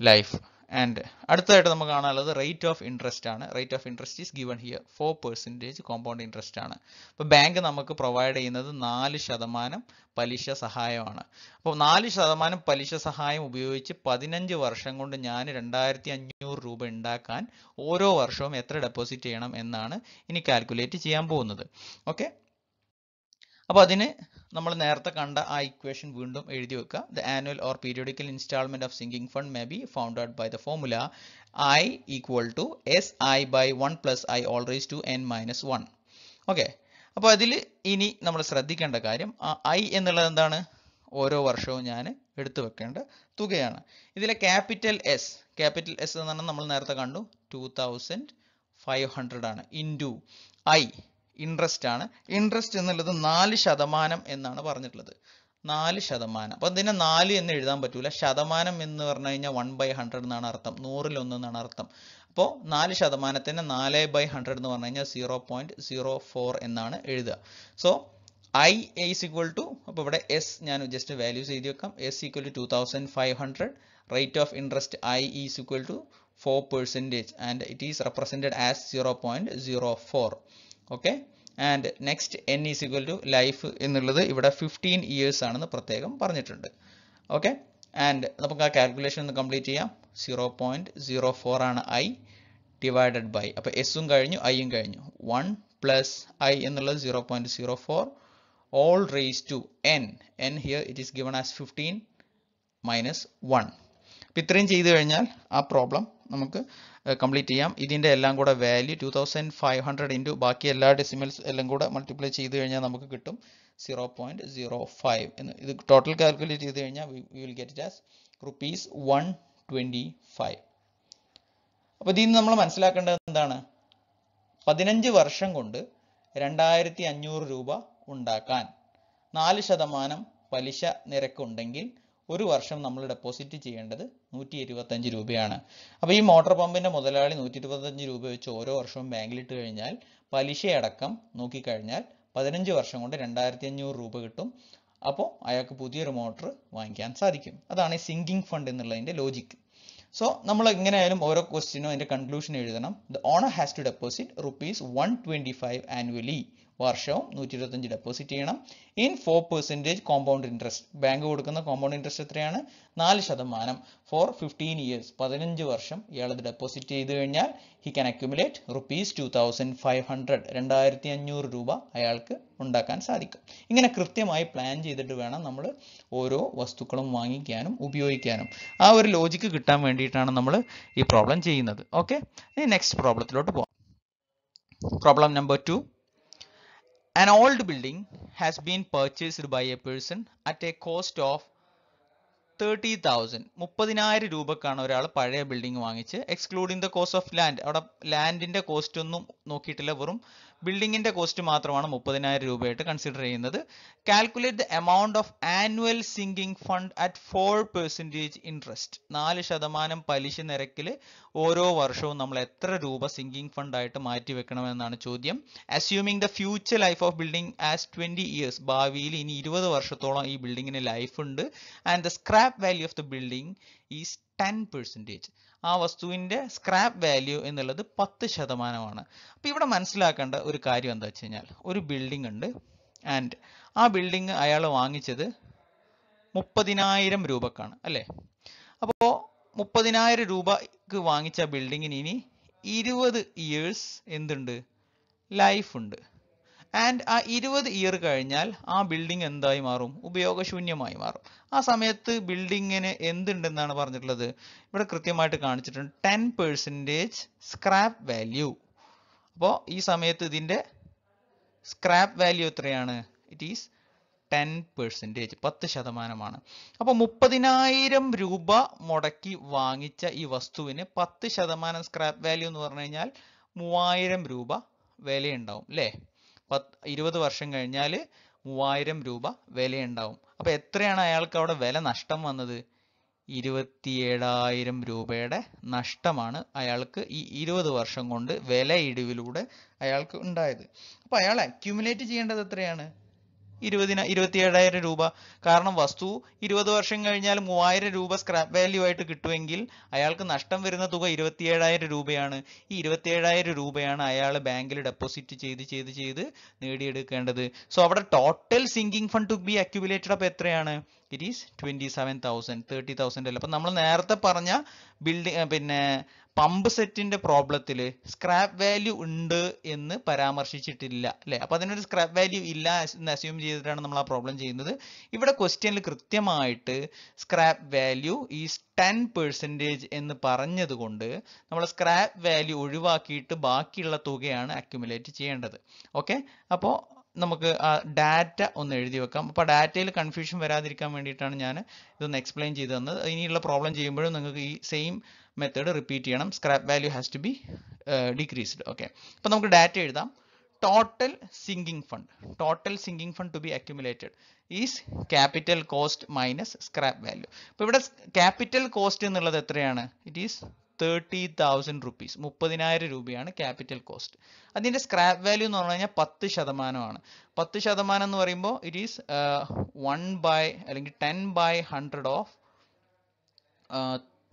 ലൈഫ് ആൻഡ് അടുത്തതായിട്ട് നമുക്ക് കാണാനുള്ളത് റേറ്റ് ഓഫ് ഇൻട്രസ്റ്റ് ആണ് rate of interest is given here four percentage compound interest ആണ് അപ്പോൾ ബാങ്ക് നമുക്ക് പ്രൊവൈഡ് ചെയ്യുന്നത് നാല് ശതമാനം പലിശ സഹായമാണ് അപ്പോൾ നാല് ശതമാനം പലിശ സഹായം ഉപയോഗിച്ച് പതിനഞ്ച് വർഷം കൊണ്ട് ഞാൻ രണ്ടായിരത്തി അഞ്ഞൂറ് രൂപ ഉണ്ടാക്കാൻ ഓരോ വർഷവും എത്ര ഡെപ്പോസിറ്റ് ചെയ്യണം എന്നാണ് ഇനി കാൽക്കുലേറ്റ് ചെയ്യാൻ പോകുന്നത് ഓക്കെ അപ്പോൾ അതിന് നമ്മൾ നേരത്തെ കണ്ട ആ ഇക്വേഷൻ വീണ്ടും എഴുതി വെക്കുക the annual or periodical instalment of sinking fund may be found out by the formula I equal to S I by one plus I whole raise to N minus one okay അപ്പോൾ അതിൽ ഇനി നമ്മൾ ശ്രദ്ധിക്കേണ്ട കാര്യം ആ ഐ എന്നുള്ളത് എന്താണ് ഓരോ വർഷവും ഞാൻ എടുത്തു വെക്കേണ്ട തുകയാണ് ഇതിലെ ക്യാപിറ്റൽ എസ് ക്യാപിറ്റൽ എസ് എന്ന് പറഞ്ഞാൽ നമ്മൾ നേരത്തെ കണ്ടു ടു തൗസൻഡ് ഫൈവ് ഹൺഡ്രഡ് ആണ് ടു ഐ ഇൻട്രസ്റ്റ് ആണ് ഇൻട്രസ്റ്റ് എന്നുള്ളത് നാല് ശതമാനം എന്നാണ് പറഞ്ഞിട്ടുള്ളത് നാല് ശതമാനം അപ്പൊ ഇതിനെ നാല് എന്ന് എഴുതാൻ പറ്റൂല ശതമാനം എന്ന് പറഞ്ഞു കഴിഞ്ഞാൽ വൺ ബൈ ഹൺഡ്രഡ് എന്നാണ് അർത്ഥം നൂറിലൊന്ന് എന്നാണ് അർത്ഥം അപ്പോൾ നാല് ശതമാനത്തിന് നാല് ബൈ ഹൺഡ്രഡ് എന്ന് പറഞ്ഞു കഴിഞ്ഞാൽ സീറോ പോയിന്റ് സീറോ ഫോർ എന്നാണ് എഴുതുക so I is equal to അപ്പൊ ഇവിടെ എസ് ഞാൻ ജസ്റ്റ് വാല്യൂസ് എഴുതി വെക്കാം S equal to two thousand five hundred rate of interest I is equal to four percentage and it is represented as zero point zero four okay and next N is equal to life എന്നുള്ളത് ഇവിടെ ഫിഫ്റ്റീൻ ഇയേഴ്സ് ആണെന്ന് പ്രത്യേകം പറഞ്ഞിട്ടുണ്ട് ഓക്കെ ആൻഡ് നമുക്ക് ആ കാൽക്കുലേഷൻ ഒന്ന് കംപ്ലീറ്റ് ചെയ്യാം സീറോ പോയിന്റ് സീറോ ഫോർ ആണ് ഐ ഡിവൈഡഡ് ബൈ അപ്പോൾ എസും കഴിഞ്ഞു ഐയും കഴിഞ്ഞു വൺ പ്ലസ് ഐ എന്നുള്ളത് zero point zero four whole raise to N N here it is given as fifteen minus one അപ്പം ഇത്രയും ചെയ്തു കഴിഞ്ഞാൽ ആ പ്രോബ്ലം നമുക്ക് കംപ്ലീറ്റ് ചെയ്യാം ഇതിൻ്റെ എല്ലാം കൂടെ value two thousand five hundred into ബാക്കി എല്ലാ ഡെസിമൽസ് എല്ലാം കൂടെ മൾട്ടിപ്ലൈ ചെയ്ത് കഴിഞ്ഞാൽ നമുക്ക് കിട്ടും സീറോ പോയിൻറ്റ് സീറോ ഫൈവ് എന്ന് ഇത് ടോട്ടൽ കാൽക്കുലേറ്റ് ചെയ്ത് കഴിഞ്ഞാൽ we will get it as rupees one twenty five അപ്പോൾ ഇതിൽ നിന്ന് നമ്മൾ മനസ്സിലാക്കേണ്ടത് എന്താണ് പതിനഞ്ച് വർഷം കൊണ്ട് രണ്ടായിരത്തി അഞ്ഞൂറ് രൂപ ഉണ്ടാക്കാൻ നാല് ശതമാനം പലിശ നിരക്കുണ്ടെങ്കിൽ ഒരു വർഷം നമ്മൾ ഡെപ്പോസിറ്റ് ചെയ്യേണ്ടത് നൂറ്റി ഇരുപത്തഞ്ച് രൂപയാണ് അപ്പോൾ ഈ മോട്ടോർ പമ്പിൻ്റെ മുതലാളി നൂറ്റി ഇരുപത്തഞ്ച് രൂപ വെച്ച് ഓരോ വർഷവും ബാങ്കിലിട്ട് കഴിഞ്ഞാൽ പലിശയടക്കം നോക്കിക്കഴിഞ്ഞാൽ പതിനഞ്ച് വർഷം കൊണ്ട് രണ്ടായിരത്തി അഞ്ഞൂറ് രൂപ കിട്ടും അപ്പോൾ അയാൾക്ക് പുതിയൊരു മോട്ടോർ വാങ്ങിക്കാൻ സാധിക്കും അതാണ് ഈ സിങ്കിങ് ഫണ്ട് എന്നുള്ളതിൻ്റെ ലോജിക്ക് സോ നമ്മൾ എങ്ങനെയായാലും ഓരോ ക്വസ്റ്റിനും അതിൻ്റെ കൺക്ലൂഷൻ എഴുതണം the owner has to deposit rupees one twenty five annually വർഷവും നൂറ്റി ഇരുപത്തഞ്ച് ഡെപ്പോസിറ്റ് ചെയ്യണം in four percentage compound interest bank കൊടുക്കുന്ന കോമ്പൗണ്ട് ഇൻട്രസ്റ്റ് എത്രയാണ് നാല് ശതമാനം ഫോർ ഫിഫ്റ്റീൻ ഇയേഴ്സ് പതിനഞ്ച് വർഷം ഇയാളത് ഡെപ്പോസിറ്റ് ചെയ്ത് കഴിഞ്ഞാൽ he can accumulate rupees two thousand five hundred രണ്ടായിരത്തി അഞ്ഞൂറ് രൂപ അയാൾക്ക് ഉണ്ടാക്കാൻ സാധിക്കും ഇങ്ങനെ കൃത്യമായി പ്ലാൻ ചെയ്തിട്ട് വേണം നമ്മൾ ഓരോ വസ്തുക്കളും വാങ്ങിക്കാനും ഉപയോഗിക്കാനും ആ ഒരു ലോജിക്ക് കിട്ടാൻ വേണ്ടിയിട്ടാണ് നമ്മൾ ഈ പ്രോബ്ലം ചെയ്യുന്നത് ഓക്കെ ഇനി നെക്സ്റ്റ് പ്രോബ്ലത്തിലോട്ട് പോകാം problem number two An old building has been purchased by a person at a cost of thirty thousand മുപ്പതിനായിരം രൂപക്കാണ് ഒരാൾ പഴയ ബിൽഡിംഗ് വാങ്ങിച്ച് excluding the cost of land അവിടെ ലാൻഡിന്റെ കോസ്റ്റ് ഒന്നും നോക്കിയിട്ടില്ല വെറും ബിൽഡിങ്ങിന്റെ കോസ്റ്റ് മാത്രമാണ് മുപ്പതിനായിരം രൂപയായിട്ട് കൺസിഡർ ചെയ്യുന്നത് calculate the amount of annual sinking fund at four percentage interest നാല് ശതമാനം പലിശ നിരക്കിൽ ഓരോ വർഷവും നമ്മൾ എത്ര രൂപ സിങ്കിങ് ഫണ്ട് ആയിട്ട് മാറ്റി വെക്കണമെന്നാണ് ചോദ്യം assuming the future life of building as twenty years ഭാവിയിൽ ഇനി ഇരുപത് വർഷത്തോളം ഈ ബിൽഡിങ്ങിന് ലൈഫ് ഉണ്ട് and the scrap value of the building is ten percentage ആ വസ്തുവിൻ്റെ സ്ക്രാപ്പ് വാല്യൂ എന്നുള്ളത് പത്ത് ശതമാനമാണ് അപ്പോൾ ഇവിടെ മനസ്സിലാക്കേണ്ട ഒരു കാര്യം എന്താ വെച്ച് കഴിഞ്ഞാൽ ഒരു ബിൽഡിംഗ് ഉണ്ട് ആൻഡ് ആ ബിൽഡിംഗ് അയാൾ വാങ്ങിച്ചത് മുപ്പതിനായിരം രൂപക്കാണ് അല്ലേ അപ്പോൾ മുപ്പതിനായിരം രൂപക്ക് വാങ്ങിച്ച ബിൽഡിങ്ങിന് ഇനി ഇരുപത് ഇയേഴ്സ് എന്തുണ്ട് ലൈഫ് ഉണ്ട് ആൻഡ് ആ ഇരുപത് ഇയർ കഴിഞ്ഞാൽ ആ ബിൽഡിംഗ് എന്തായി മാറും ഉപയോഗശൂന്യമായി മാറും ആ സമയത്ത് ബിൽഡിങ്ങിന് എന്തുണ്ടെന്നാണ് പറഞ്ഞിട്ടുള്ളത് ഇവിടെ കൃത്യമായിട്ട് കാണിച്ചിട്ടുണ്ട് ടെൻ പെർസെൻറ്റേജ് സ്ക്രാപ്പ് വാല്യൂ അപ്പോൾ ഈ സമയത്ത് ഇതിൻ്റെ സ്ക്രാപ്പ് വാല്യൂ എത്രയാണ് ഇറ്റ് ഈസ് ടെൻ പെർസെൻറ്റേജ് പത്ത് ശതമാനമാണ് അപ്പോൾ മുപ്പതിനായിരം രൂപ മുടക്കി വാങ്ങിച്ച ഈ വസ്തുവിന് പത്ത് ശതമാനം സ്ക്രാപ്പ് വാല്യൂ എന്ന് പറഞ്ഞു കഴിഞ്ഞാൽ മൂവായിരം രൂപ വിലയുണ്ടാവും അല്ലേ പത്ത് ഇരുപത് വർഷം കഴിഞ്ഞാൽ മൂവായിരം രൂപ വിലയുണ്ടാവും അപ്പോൾ എത്രയാണ് അയാൾക്ക് അവിടെ വില നഷ്ടം വന്നത് ഇരുപത്തിയേഴായിരം രൂപയുടെ നഷ്ടമാണ് അയാൾക്ക് ഈ ഇരുപത് വർഷം കൊണ്ട് വില ഇടിവിലൂടെ അയാൾക്ക് ഉണ്ടായത് അപ്പോൾ അയാൾ അക്യുമുലേറ്റ് ചെയ്യേണ്ടത് എത്രയാണ് ഇരുപതിന ഇരുപത്തി ഏഴായിരം രൂപ കാരണം വസ്തു ഇരുപത് വർഷം കഴിഞ്ഞാൽ മൂവായിരം രൂപ സ്ക്രാപ്പ് വാല്യൂ ആയിട്ട് കിട്ടുമെങ്കിൽ അയാൾക്ക് നഷ്ടം വരുന്ന തുക ഇരുപത്തി ഏഴായിരം രൂപയാണ് ഈ ഇരുപത്തി ഏഴായിരം രൂപയാണ് അയാൾ ബാങ്കിൽ ഡെപ്പോസിറ്റ് ചെയ്ത് ചെയ്ത് ചെയ്ത് നേടിയെടുക്കേണ്ടത് സോ അവിടെ total sinking fund to be accumulated അപ്പോൾ എത്രയാണ് it is twenty seven thousand thirty thousand അല്ല അപ്പം നമ്മൾ നേരത്തെ പറഞ്ഞ ബിൽഡിംഗ് പിന്നെ പമ്പ് സെറ്റിന്റെ പ്രോബ്ലത്തിൽ സ്ക്രാപ്പ് വാല്യൂ ഉണ്ട് എന്ന് പരാമർശിച്ചിട്ടില്ല അല്ലേ അപ്പൊ അതിനൊരു സ്ക്രാപ്പ് വാല്യൂ ഇല്ല എന്ന് അസ്യൂം ചെയ്തിട്ടാണ് നമ്മൾ ആ പ്രോബ്ലം ചെയ്യുന്നത് ഇവിടെ ക്വസ്റ്റ്യനിൽ കൃത്യമായിട്ട് scrap value is ten percentage എന്ന് പറഞ്ഞതുകൊണ്ട് നമ്മൾ സ്ക്രാപ്പ് വാല്യൂ ഒഴിവാക്കിയിട്ട് ബാക്കിയുള്ള തുകയാണ് അക്യുമുലേറ്റ് ചെയ്യേണ്ടത് ഓക്കെ അപ്പോൾ നമുക്ക് ആ ഡാറ്റ ഒന്ന് എഴുതി വെക്കാം അപ്പോൾ ഡാറ്റയിൽ കൺഫ്യൂഷൻ വരാതിരിക്കാൻ വേണ്ടിയിട്ടാണ് ഞാൻ ഇതൊന്ന് എക്സ്പ്ലെയിൻ ചെയ്തു തന്നത് ഇനിയുള്ള പ്രോബ്ലം ചെയ്യുമ്പോഴും നിങ്ങൾക്ക് ഈ സെയിം മെത്തേഡ് റിപ്പീറ്റ് ചെയ്യണം scrap value has to be decreased okay അപ്പോൾ നമുക്ക് ഡാറ്റ എഴുതാം total sinking fund total sinking fund to be accumulated is capital cost minus scrap value അപ്പോൾ ഇവിടെ ക്യാപിറ്റൽ കോസ്റ്റ് എന്നുള്ളത് എത്രയാണ് it is thirty thousand rupees മുപ്പതിനായിരം രൂപയാണ് ക്യാപിറ്റൽ കോസ്റ്റ് അതിൻ്റെ സ്ക്രാപ്പ് വാല്യൂ എന്ന് പറഞ്ഞു കഴിഞ്ഞാൽ പത്ത് ശതമാനമാണ് പത്ത് ശതമാനം എന്ന് പറയുമ്പോൾ ഇറ്റ് ഈസ് വൺ ബൈ അല്ലെങ്കിൽ ten by hundred of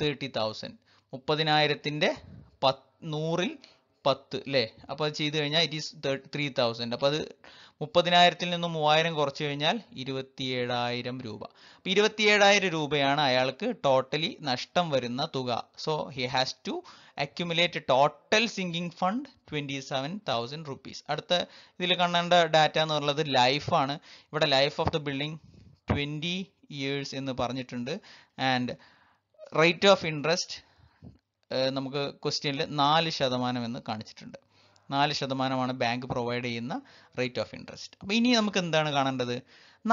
thirty thousand മുപ്പതിനായിരത്തിൻ്റെ പത്ത് നൂറിൽ പത്ത് അല്ലേ അപ്പോൾ അത് ചെയ്ത് കഴിഞ്ഞാൽ ഇറ്റ് ഈസ് ത്രീ തൗസൻഡ് അപ്പോൾ അത് മുപ്പതിനായിരത്തിൽ നിന്ന് മൂവായിരം കുറച്ച് കഴിഞ്ഞാൽ ഇരുപത്തിയേഴായിരം രൂപ അപ്പോൾ ഇരുപത്തിയേഴായിരം രൂപയാണ് അയാൾക്ക് ടോട്ടലി നഷ്ടം വരുന്ന തുക so he has to accumulate total sinking fund twenty seven thousand rupees അടുത്ത ഇതിൽ കാണേണ്ട ഡാറ്റ എന്ന് പറയുന്നത് ലൈഫാണ് ഇവിടെ life of the building twenty years എന്ന് പറഞ്ഞിട്ടുണ്ട് ആൻഡ് റേറ്റ് ഓഫ് ഇൻട്രസ്റ്റ് നമുക്ക് ക്വസ്റ്റ്യനിൽ നാല് ശതമാനം എന്ന് കാണിച്ചിട്ടുണ്ട് നാല് ശതമാനമാണ് ബാങ്ക് പ്രൊവൈഡ് ചെയ്യുന്ന റേറ്റ് ഓഫ് ഇൻട്രസ്റ്റ് അപ്പോൾ ഇനി നമുക്ക് എന്താണ് കാണേണ്ടത്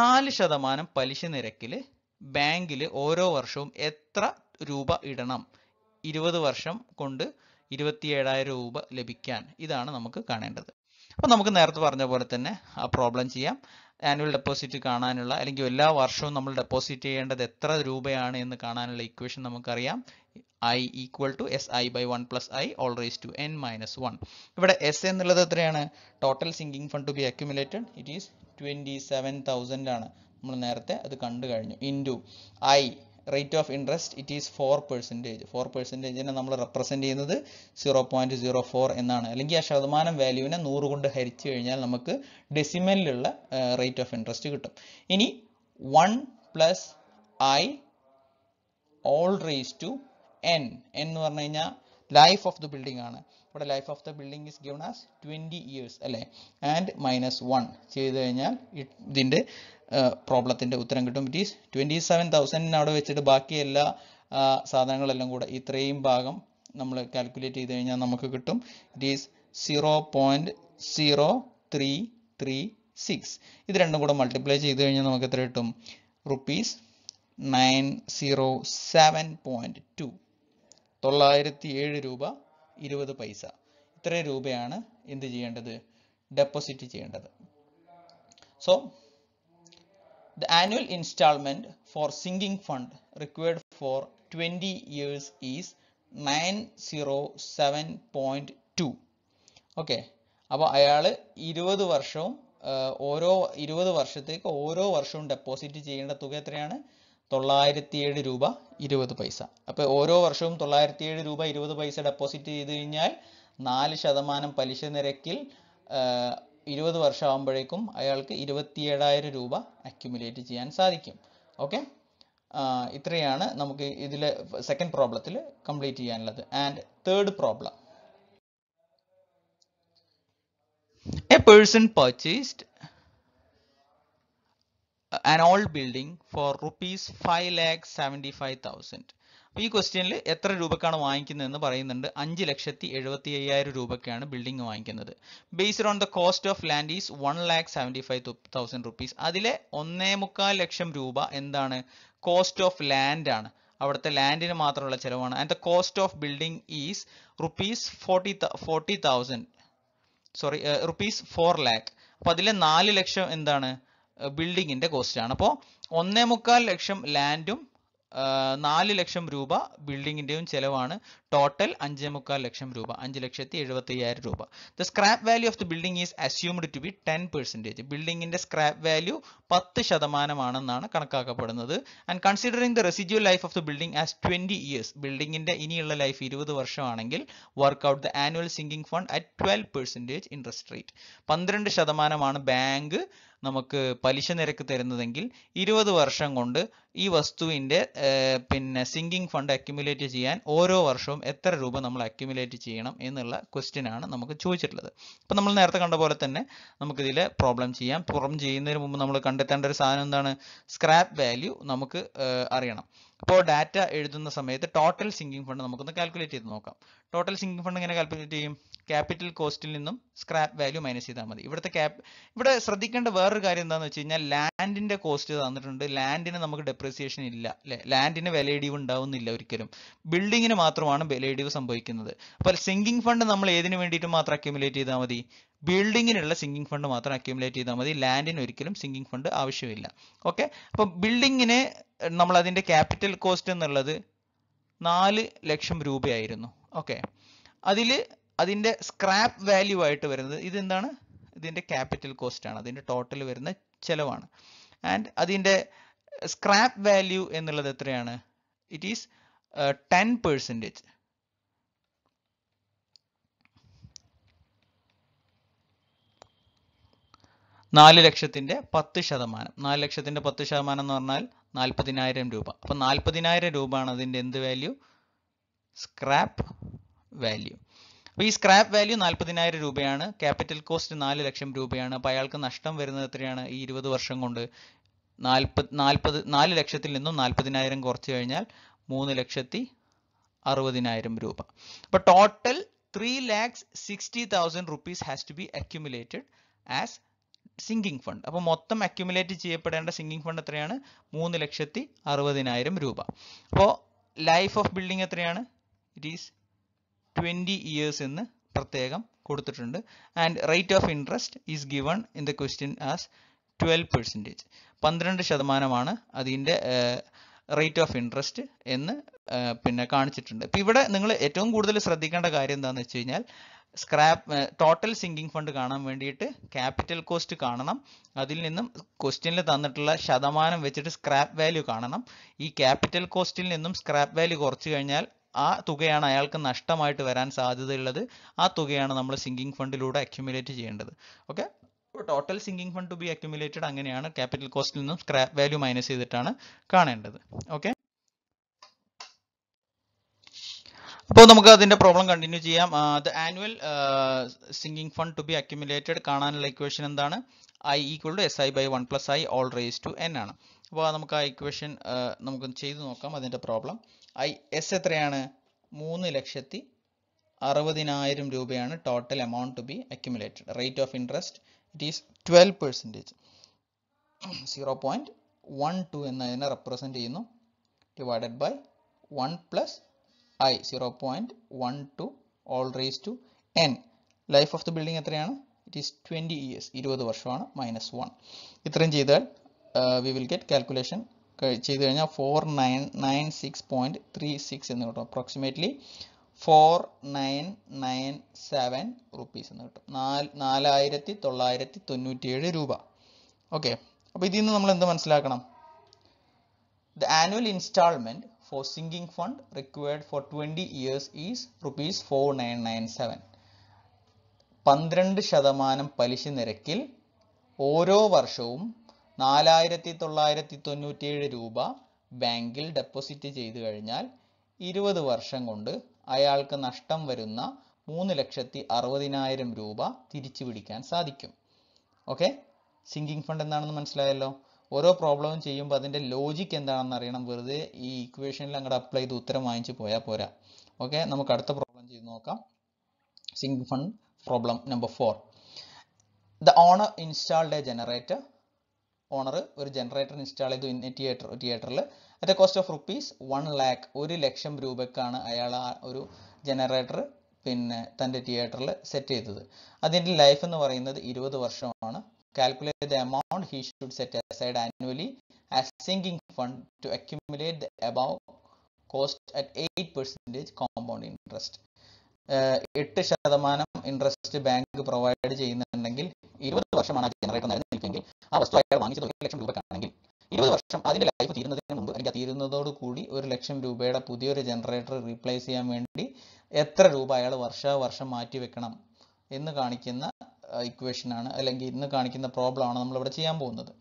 നാല് ശതമാനം പലിശ നിരക്കിൽ ബാങ്കിൽ ഓരോ വർഷവും എത്ര രൂപ ഇടണം ഇരുപത് വർഷം കൊണ്ട് ഇരുപത്തി രൂപ ലഭിക്കാൻ ഇതാണ് നമുക്ക് കാണേണ്ടത് അപ്പോൾ നമുക്ക് നേരത്തെ പറഞ്ഞ പോലെ തന്നെ ആ പ്രോബ്ലം ചെയ്യാം ആനുവൽ ഡെപ്പോസിറ്റ് കാണാനുള്ള അല്ലെങ്കിൽ എല്ലാ വർഷവും നമ്മൾ ഡെപ്പോസിറ്റ് ചെയ്യേണ്ടത് എത്ര രൂപയാണ് എന്ന് കാണാനുള്ള ഇക്വേഷൻ നമുക്കറിയാം I equal to S I by one plus I all raise to N minus one ഇവിടെ എസ് എന്നുള്ളത് എത്രയാണ് total sinking fund to be accumulated it is twenty seven thousand ആണ് നമ്മൾ നേരത്തെ അത് കണ്ടു കഴിഞ്ഞു into I rate of interest it is four percentage four പെർസെൻറ്റേജിനെ നമ്മൾ റെപ്രസെൻ്റ് ചെയ്യുന്നത് സീറോ പോയിൻറ്റ് സീറോ ഫോർ എന്നാണ് അല്ലെങ്കിൽ ആ ശതമാനം വാല്യൂവിനെ നൂറ് കൊണ്ട് ഹരിച്ചു കഴിഞ്ഞാൽ നമുക്ക് ഡെസിമലിലുള്ള റേറ്റ് ഓഫ് ഇൻട്രസ്റ്റ് കിട്ടും ഇനി one plus I all raise to N എന്ന് പറഞ്ഞു കഴിഞ്ഞാൽ ലൈഫ് ഓഫ് ദി ബിൽഡിംഗ് ആണ് ഇവിടെ life of the building is given as twenty years അല്ലേ ആൻഡ് മൈനസ് വൺ ചെയ്ത് കഴിഞ്ഞാൽ ഇതിൻ്റെ പ്രോബ്ലത്തിൻ്റെ ഉത്തരം കിട്ടും ഇറ്റ് ഈസ് ട്വൻറ്റി സെവൻ തൗസൻഡിന് അവിടെ വെച്ചിട്ട് ബാക്കി എല്ലാ സാധനങ്ങളെല്ലാം കൂടെ ഇത്രയും ഭാഗം നമ്മൾ കാൽക്കുലേറ്റ് ചെയ്ത് കഴിഞ്ഞാൽ നമുക്ക് കിട്ടും it is zero point zero three three six ഇത് രണ്ടും കൂടെ മൾട്ടിപ്ലൈ ചെയ്ത് കഴിഞ്ഞാൽ നമുക്ക് എത്ര കിട്ടും rupees nine zero seven point two തൊള്ളായിരത്തി ഏഴ് രൂപ ഇരുപത് പൈസ ഇത്രയും രൂപയാണ് എന്ത് ചെയ്യേണ്ടത് ഡെപ്പോസിറ്റ് ചെയ്യേണ്ടത് so the annual instalment for sinking fund required for twenty years is nine zero seven point two okay അപ്പോൾ അയാൾ ഇരുപത് വർഷവും ഓരോ ഇരുപത് വർഷത്തേക്ക് ഓരോ വർഷവും ഡെപ്പോസിറ്റ് ചെയ്യേണ്ട തുക എത്രയാണ് ഏഴ് രൂപ ഇരുപത് പൈസ അപ്പോൾ ഓരോ വർഷവും ഏഴ് രൂപ ഇരുപത് പൈസ ഡെപ്പോസിറ്റ് ചെയ്ത് കഴിഞ്ഞാൽ നാല് ശതമാനം പലിശ നിരക്കിൽ ഇരുപത് വർഷമാകുമ്പോഴേക്കും അയാൾക്ക് ഇരുപത്തിയേഴായിരം രൂപ അക്യുമുലേറ്റ് ചെയ്യാൻ സാധിക്കും ഓക്കെ ഇത്രയാണ് നമുക്ക് ഇതിൽ സെക്കൻഡ് പ്രോബ്ലത്തിൽ കംപ്ലീറ്റ് ചെയ്യാനുള്ളത് and third problem a person purchased an old building for rupees five lakh seventy five thousand അപ്പോൾ ഈ ക്വസ്റ്റ്യനിൽ എത്ര രൂപക്കാണ് വാങ്ങിക്കുന്നതെന്ന് പറയുന്നുണ്ട് അഞ്ച് ലക്ഷത്തി എഴുപത്തി അയ്യായിരം രൂപയ്ക്കാണ് ബിൽഡിംഗ് വാങ്ങിക്കുന്നത് based on the cost of land is one lakh seventy five thousand rupees അതിലെ ഒന്നേ മുക്കാൽ ലക്ഷം രൂപ എന്താണ് കോസ്റ്റ് ഓഫ് ലാൻഡ് ആണ് അവിടുത്തെ ലാൻഡിന് മാത്രമുള്ള ചിലവാണ് and the cost of building is rupees forty forty thousand sorry rupees four lakh അപ്പോൾ അതിലെ നാല് ലക്ഷം എന്താണ് ബിൽഡിങ്ങിൻ്റെ ആണ് അപ്പോൾ ഒന്നേ മുക്കാൽ ലക്ഷം ലാൻഡും നാല് ലക്ഷം രൂപ ബിൽഡിങ്ങിൻ്റെയും ചെലവാണ് ടോട്ടൽ അഞ്ചേ മുക്കാൽ ലക്ഷം രൂപ അഞ്ച് ലക്ഷത്തി എഴുപത്തി അയ്യായിരം രൂപ the scrap value of the building is assumed to be ten percentage ബിൽഡിങ്ങിൻ്റെ സ്ക്രാപ്പ് വാല്യൂ പത്ത് ശതമാനമാണെന്നാണ് കണക്കാക്കപ്പെടുന്നത് and considering the residual life of the building as twenty years ബിൽഡിങ്ങിൻ്റെ ഇനിയുള്ള ലൈഫ് ഇരുപത് വർഷമാണെങ്കിൽ work out the annual sinking fund at twelve percentage interest rate പന്ത്രണ്ട് ശതമാനമാണ് ബാങ്ക് നമുക്ക് പലിശ നിരക്ക് തരുന്നതെങ്കിൽ ഇരുപത് വർഷം കൊണ്ട് ഈ വസ്തുവിൻ്റെ പിന്നെ സിങ്കിങ് ഫണ്ട് അക്യുമുലേറ്റ് ചെയ്യാൻ ഓരോ വർഷവും എത്ര രൂപ നമ്മൾ അക്യുമുലേറ്റ് ചെയ്യണം എന്നുള്ള ക്വസ്റ്റ്യൻ ആണ് നമുക്ക് ചോദിച്ചിട്ടുള്ളത് അപ്പോൾ നമ്മൾ നേരത്തെ കണ്ട പോലെ തന്നെ നമുക്കിതിൽ പ്രോബ്ലം ചെയ്യാം പ്രോബ്ലം ചെയ്യുന്നതിന് മുമ്പ് നമ്മൾ കണ്ടെത്തേണ്ട ഒരു സാധനം എന്താണ് സ്ക്രാപ്പ് വാല്യൂ നമുക്ക് അറിയണം അപ്പോൾ ഡാറ്റ എഴുതുന്ന സമയത്ത് ടോട്ടൽ സിങ്കിങ് ഫണ്ട് നമുക്കൊന്ന് കാൽക്കുലേറ്റ് ചെയ്ത് നോക്കാം ടോട്ടൽ സിങ്കിങ് ഫണ്ട് എങ്ങനെ കാൽക്കുലേറ്റ് ചെയ്യും ക്യാപിറ്റൽ കോസ്റ്റിൽ നിന്നും സ്ക്രാപ്പ് വാല്യൂ മൈനസ് ചെയ്താൽ മതി ഇവിടുത്തെ ക്യാപ് ഇവിടെ ശ്രദ്ധിക്കേണ്ട വേറൊരു കാര്യം എന്താണെന്ന് വെച്ച് കഴിഞ്ഞാൽ ലാൻഡിൻ്റെ കോസ്റ്റ് തന്നിട്ടുണ്ട് ലാൻഡിന് നമുക്ക് ഡെപ്രി ഡിപ്രിസിയേഷൻ ഇല്ല അല്ലെ ലാൻഡിന് ഇടിവ് ഉണ്ടാവുന്നില്ല ഒരിക്കലും ബിൽഡിങ്ങിന് മാത്രമാണ് ഇടിവ് സംഭവിക്കുന്നത് അപ്പോൾ സിങ്കിങ് ഫണ്ട് നമ്മൾ ഏതിനു വേണ്ടിയിട്ട് മാത്രം അക്യുമുലേറ്റ് ചെയ്താൽ മതി ബിൽഡിങ്ങിനുള്ള സിങ്കിങ് ഫണ്ട് മാത്രം അക്യുമുലേറ്റ് ചെയ്താൽ മതി ലാൻഡിന് ഒരിക്കലും സിങ്കിങ് ഫണ്ട് ആവശ്യമില്ല ഓക്കെ അപ്പോൾ ബിൽഡിങ്ങിന് നമ്മൾ അതിന്റെ ക്യാപിറ്റൽ കോസ്റ്റ് എന്നുള്ളത് നാല് ലക്ഷം രൂപയായിരുന്നു ഓക്കെ അതിൽ അതിന്റെ സ്ക്രാപ്പ് വാല്യൂ ആയിട്ട് വരുന്നത് ഇതെന്താണ് ഇതിന്റെ ക്യാപിറ്റൽ കോസ്റ്റ് ആണ് അതിന്റെ ടോട്ടൽ വരുന്ന ചെലവാണ് ആൻഡ് അതിന്റെ സ്ക്രാപ്പ് വാല്യൂ എന്നുള്ളത് എത്രയാണ് ഇറ്റ് ഈസ് ടെൻ പെർസെൻറ്റേജ് നാല് ലക്ഷത്തിൻ്റെ പത്ത് ശതമാനം നാല് ലക്ഷത്തിൻ്റെ പത്ത് ശതമാനം എന്ന് പറഞ്ഞാൽ നാൽപ്പതിനായിരം രൂപ അപ്പം നാൽപ്പതിനായിരം ആണ് അതിൻ്റെ എന്ത് വാല്യൂ സ്ക്രാപ്പ് വാല്യൂ അപ്പോൾ ഈ സ്ക്രാപ്പ് വാല്യൂ നാൽപ്പതിനായിരം രൂപയാണ് ക്യാപിറ്റൽ കോസ്റ്റ് നാല് ലക്ഷം രൂപയാണ് അപ്പോൾ അയാൾക്ക് നഷ്ടം വരുന്നത് എത്രയാണ് ഈ ഇരുപത് വർഷം കൊണ്ട് നാൽപ്പത് നാൽപ്പത് നാല് ലക്ഷത്തിൽ നിന്നും നാൽപ്പതിനായിരം കുറച്ചു കഴിഞ്ഞാൽ മൂന്ന് ലക്ഷത്തി അറുപതിനായിരം രൂപ അപ്പൊ total three lakhs sixty thousand rupees has to be accumulated as sinking fund അപ്പൊ മൊത്തം അക്യുമുലേറ്റ് ചെയ്യപ്പെടേണ്ട സിങ്കിങ് ഫണ്ട് എത്രയാണ് മൂന്ന് ലക്ഷത്തി അറുപതിനായിരം രൂപ അപ്പോ ലൈഫ് ഓഫ് ബിൽഡിംഗ് എത്രയാണ് ഇറ്റ് ഈസ് ട്വന്റി ഇയേഴ്സ് എന്ന് പ്രത്യേകം കൊടുത്തിട്ടുണ്ട് and rate of interest is given in the question as twelve percentage പന്ത്രണ്ട് ശതമാനമാണ് അതിൻ്റെ റേറ്റ് ഓഫ് ഇൻട്രസ്റ്റ് എന്ന് പിന്നെ കാണിച്ചിട്ടുണ്ട് ഇപ്പം ഇവിടെ നിങ്ങൾ ഏറ്റവും കൂടുതൽ ശ്രദ്ധിക്കേണ്ട കാര്യം എന്താണെന്ന് വെച്ച് കഴിഞ്ഞാൽ സ്ക്രാപ്പ് ടോട്ടൽ സിങ്കിങ് ഫണ്ട് കാണാൻ വേണ്ടിയിട്ട് ക്യാപിറ്റൽ കോസ്റ്റ് കാണണം അതിൽ നിന്നും ക്വസ്റ്റ്യനിൽ തന്നിട്ടുള്ള ശതമാനം വെച്ചിട്ട് സ്ക്രാപ്പ് വാല്യൂ കാണണം ഈ ക്യാപിറ്റൽ കോസ്റ്റിൽ നിന്നും സ്ക്രാപ്പ് വാല്യൂ കുറച്ചു കഴിഞ്ഞാൽ ആ തുകയാണ് അയാൾക്ക് നഷ്ടമായിട്ട് വരാൻ സാധ്യതയുള്ളത് ആ തുകയാണ് നമ്മൾ സിങ്കിങ് ഫണ്ടിലൂടെ അക്യുമുലേറ്റ് ചെയ്യേണ്ടത് ഓക്കെ അപ്പോൾ total sinking fund to be accumulated അങ്ങനെയാണ് ക്യാപിറ്റൽ കോസ്റ്റിൽ നിന്നും വാല്യൂ മൈനസ് ചെയ്തിട്ടാണ് കാണേണ്ടത് ഓക്കെ അപ്പോൾ നമുക്ക് അതിന്റെ പ്രോബ്ലം കണ്ടിന്യൂ ചെയ്യാം the annual sinking fund to be accumulated കാണാനുള്ള ഇക്വേഷൻ എന്താണ് I equal to S I by one plus I all raise to N ആണ് അപ്പോൾ നമുക്ക് ആ ഇക്വേഷൻ നമുക്ക് ചെയ്തു നോക്കാം അതിന്റെ പ്രോബ്ലം ഐ എസ് എത്രയാണ് മൂന്ന് ലക്ഷത്തി അറുപതിനായിരം രൂപയാണ് total amount to be accumulated rate of interest it is 12 percentage zero point one two എന്നതിനെ റെപ്രസെൻ്റ് ചെയ്യുന്നു divided by one plus I zero point one two all raise to N life of the building എത്രയാണ് ഇറ്റ് ഈസ് ട്വൻറ്റി ഇയേഴ്സ് ഇരുപത് വർഷമാണ് മൈനസ് വൺ ഇത്രയും ചെയ്താൽ വി വിൽ ഗെറ്റ് കാൽക്കുലേഷൻ ചെയ്ത് കഴിഞ്ഞാൽ four nine nine six point three six എന്ന് കിട്ടും approximately four nine nine seven rupees എന്ന് കിട്ടും നാല് നാലായിരത്തി തൊള്ളായിരത്തി തൊണ്ണൂറ്റിയേഴ് രൂപ ഓക്കെ അപ്പോൾ ഇതിൽ നിന്ന് നമ്മൾ എന്ത് മനസ്സിലാക്കണം the annual installment for sinking fund required for twenty years is rupees four nine nine seven പന്ത്രണ്ട് ശതമാനം പലിശ നിരക്കിൽ ഓരോ വർഷവും നാലായിരത്തി തൊള്ളായിരത്തി തൊണ്ണൂറ്റിയേഴ് രൂപ ബാങ്കിൽ ഡെപ്പോസിറ്റ് ചെയ്ത് കഴിഞ്ഞാൽ ഇരുപത് വർഷം കൊണ്ട് അയാൾക്ക് നഷ്ടം വരുന്ന മൂന്ന് ലക്ഷത്തി അറുപതിനായിരം രൂപ തിരിച്ചു പിടിക്കാൻ സാധിക്കും ഓക്കെ സിങ്കിങ് ഫണ്ട് എന്താണെന്ന് മനസ്സിലായല്ലോ ഓരോ പ്രോബ്ലവും ചെയ്യുമ്പോൾ അതിൻ്റെ ലോജിക്ക് എന്താണെന്ന് അറിയണം വെറുതെ ഈ ഇക്വേഷനിൽ അങ്ങോട്ട് അപ്ലൈ ചെയ്ത് ഉത്തരം വാങ്ങിച്ച് പോയാൽ പോരാ ഓക്കെ നമുക്ക് അടുത്ത പ്രോബ്ലം ചെയ്ത് നോക്കാം sinking fund problem number four the owner installed a generator owner ഒരു ജനറേറ്റർ ഇൻസ്റ്റാൾ ചെയ്തു തിയേറ്റർ തിയേറ്ററിൽ at a cost of rupees one lakh ഒരു ലക്ഷം രൂപക്കാണ് അയാൾ ആ ഒരു ജനറേറ്റർ പിന്നെ തൻ്റെ തിയേറ്ററിൽ സെറ്റ് ചെയ്തത് അതിൻ്റെ ലൈഫ് എന്ന് പറയുന്നത് ഇരുപത് വർഷമാണ് calculate the amount he should set aside annually as sinking fund to accumulate the above cost at eight percentage compound interest എട്ട് ശതമാനം ഇൻട്രസ്റ്റ് ബാങ്ക് പ്രൊവൈഡ് ചെയ്യുന്നുണ്ടെങ്കിൽ ഇരുപത് വർഷമാണ് ആ ജനറേറ്റർ നിലനിൽക്കെങ്കിൽ ആ വസ്തു അയാൾ വാങ്ങിച്ചത് ഒരു ലക്ഷം രൂപക്കാണെങ്കിൽ ഇരുപത് വർഷം അതിന്റെ ലൈഫ് തീരുന്നതിന് മുമ്പ് അല്ലെങ്കിൽ തീരുന്നതോട് കൂടി ഒരു ലക്ഷം രൂപയുടെ പുതിയൊരു ജനറേറ്റർ റീപ്ലേസ് ചെയ്യാൻ വേണ്ടി എത്ര രൂപ അയാൾ വർഷാവർഷം മാറ്റി വെക്കണം എന്ന് കാണിക്കുന്ന ഇക്വേഷനാണ് അല്ലെങ്കിൽ ഇന്ന് കാണിക്കുന്ന പ്രോബ്ലമാണ് ഇവിടെ ചെയ്യാൻ പോകുന്നത്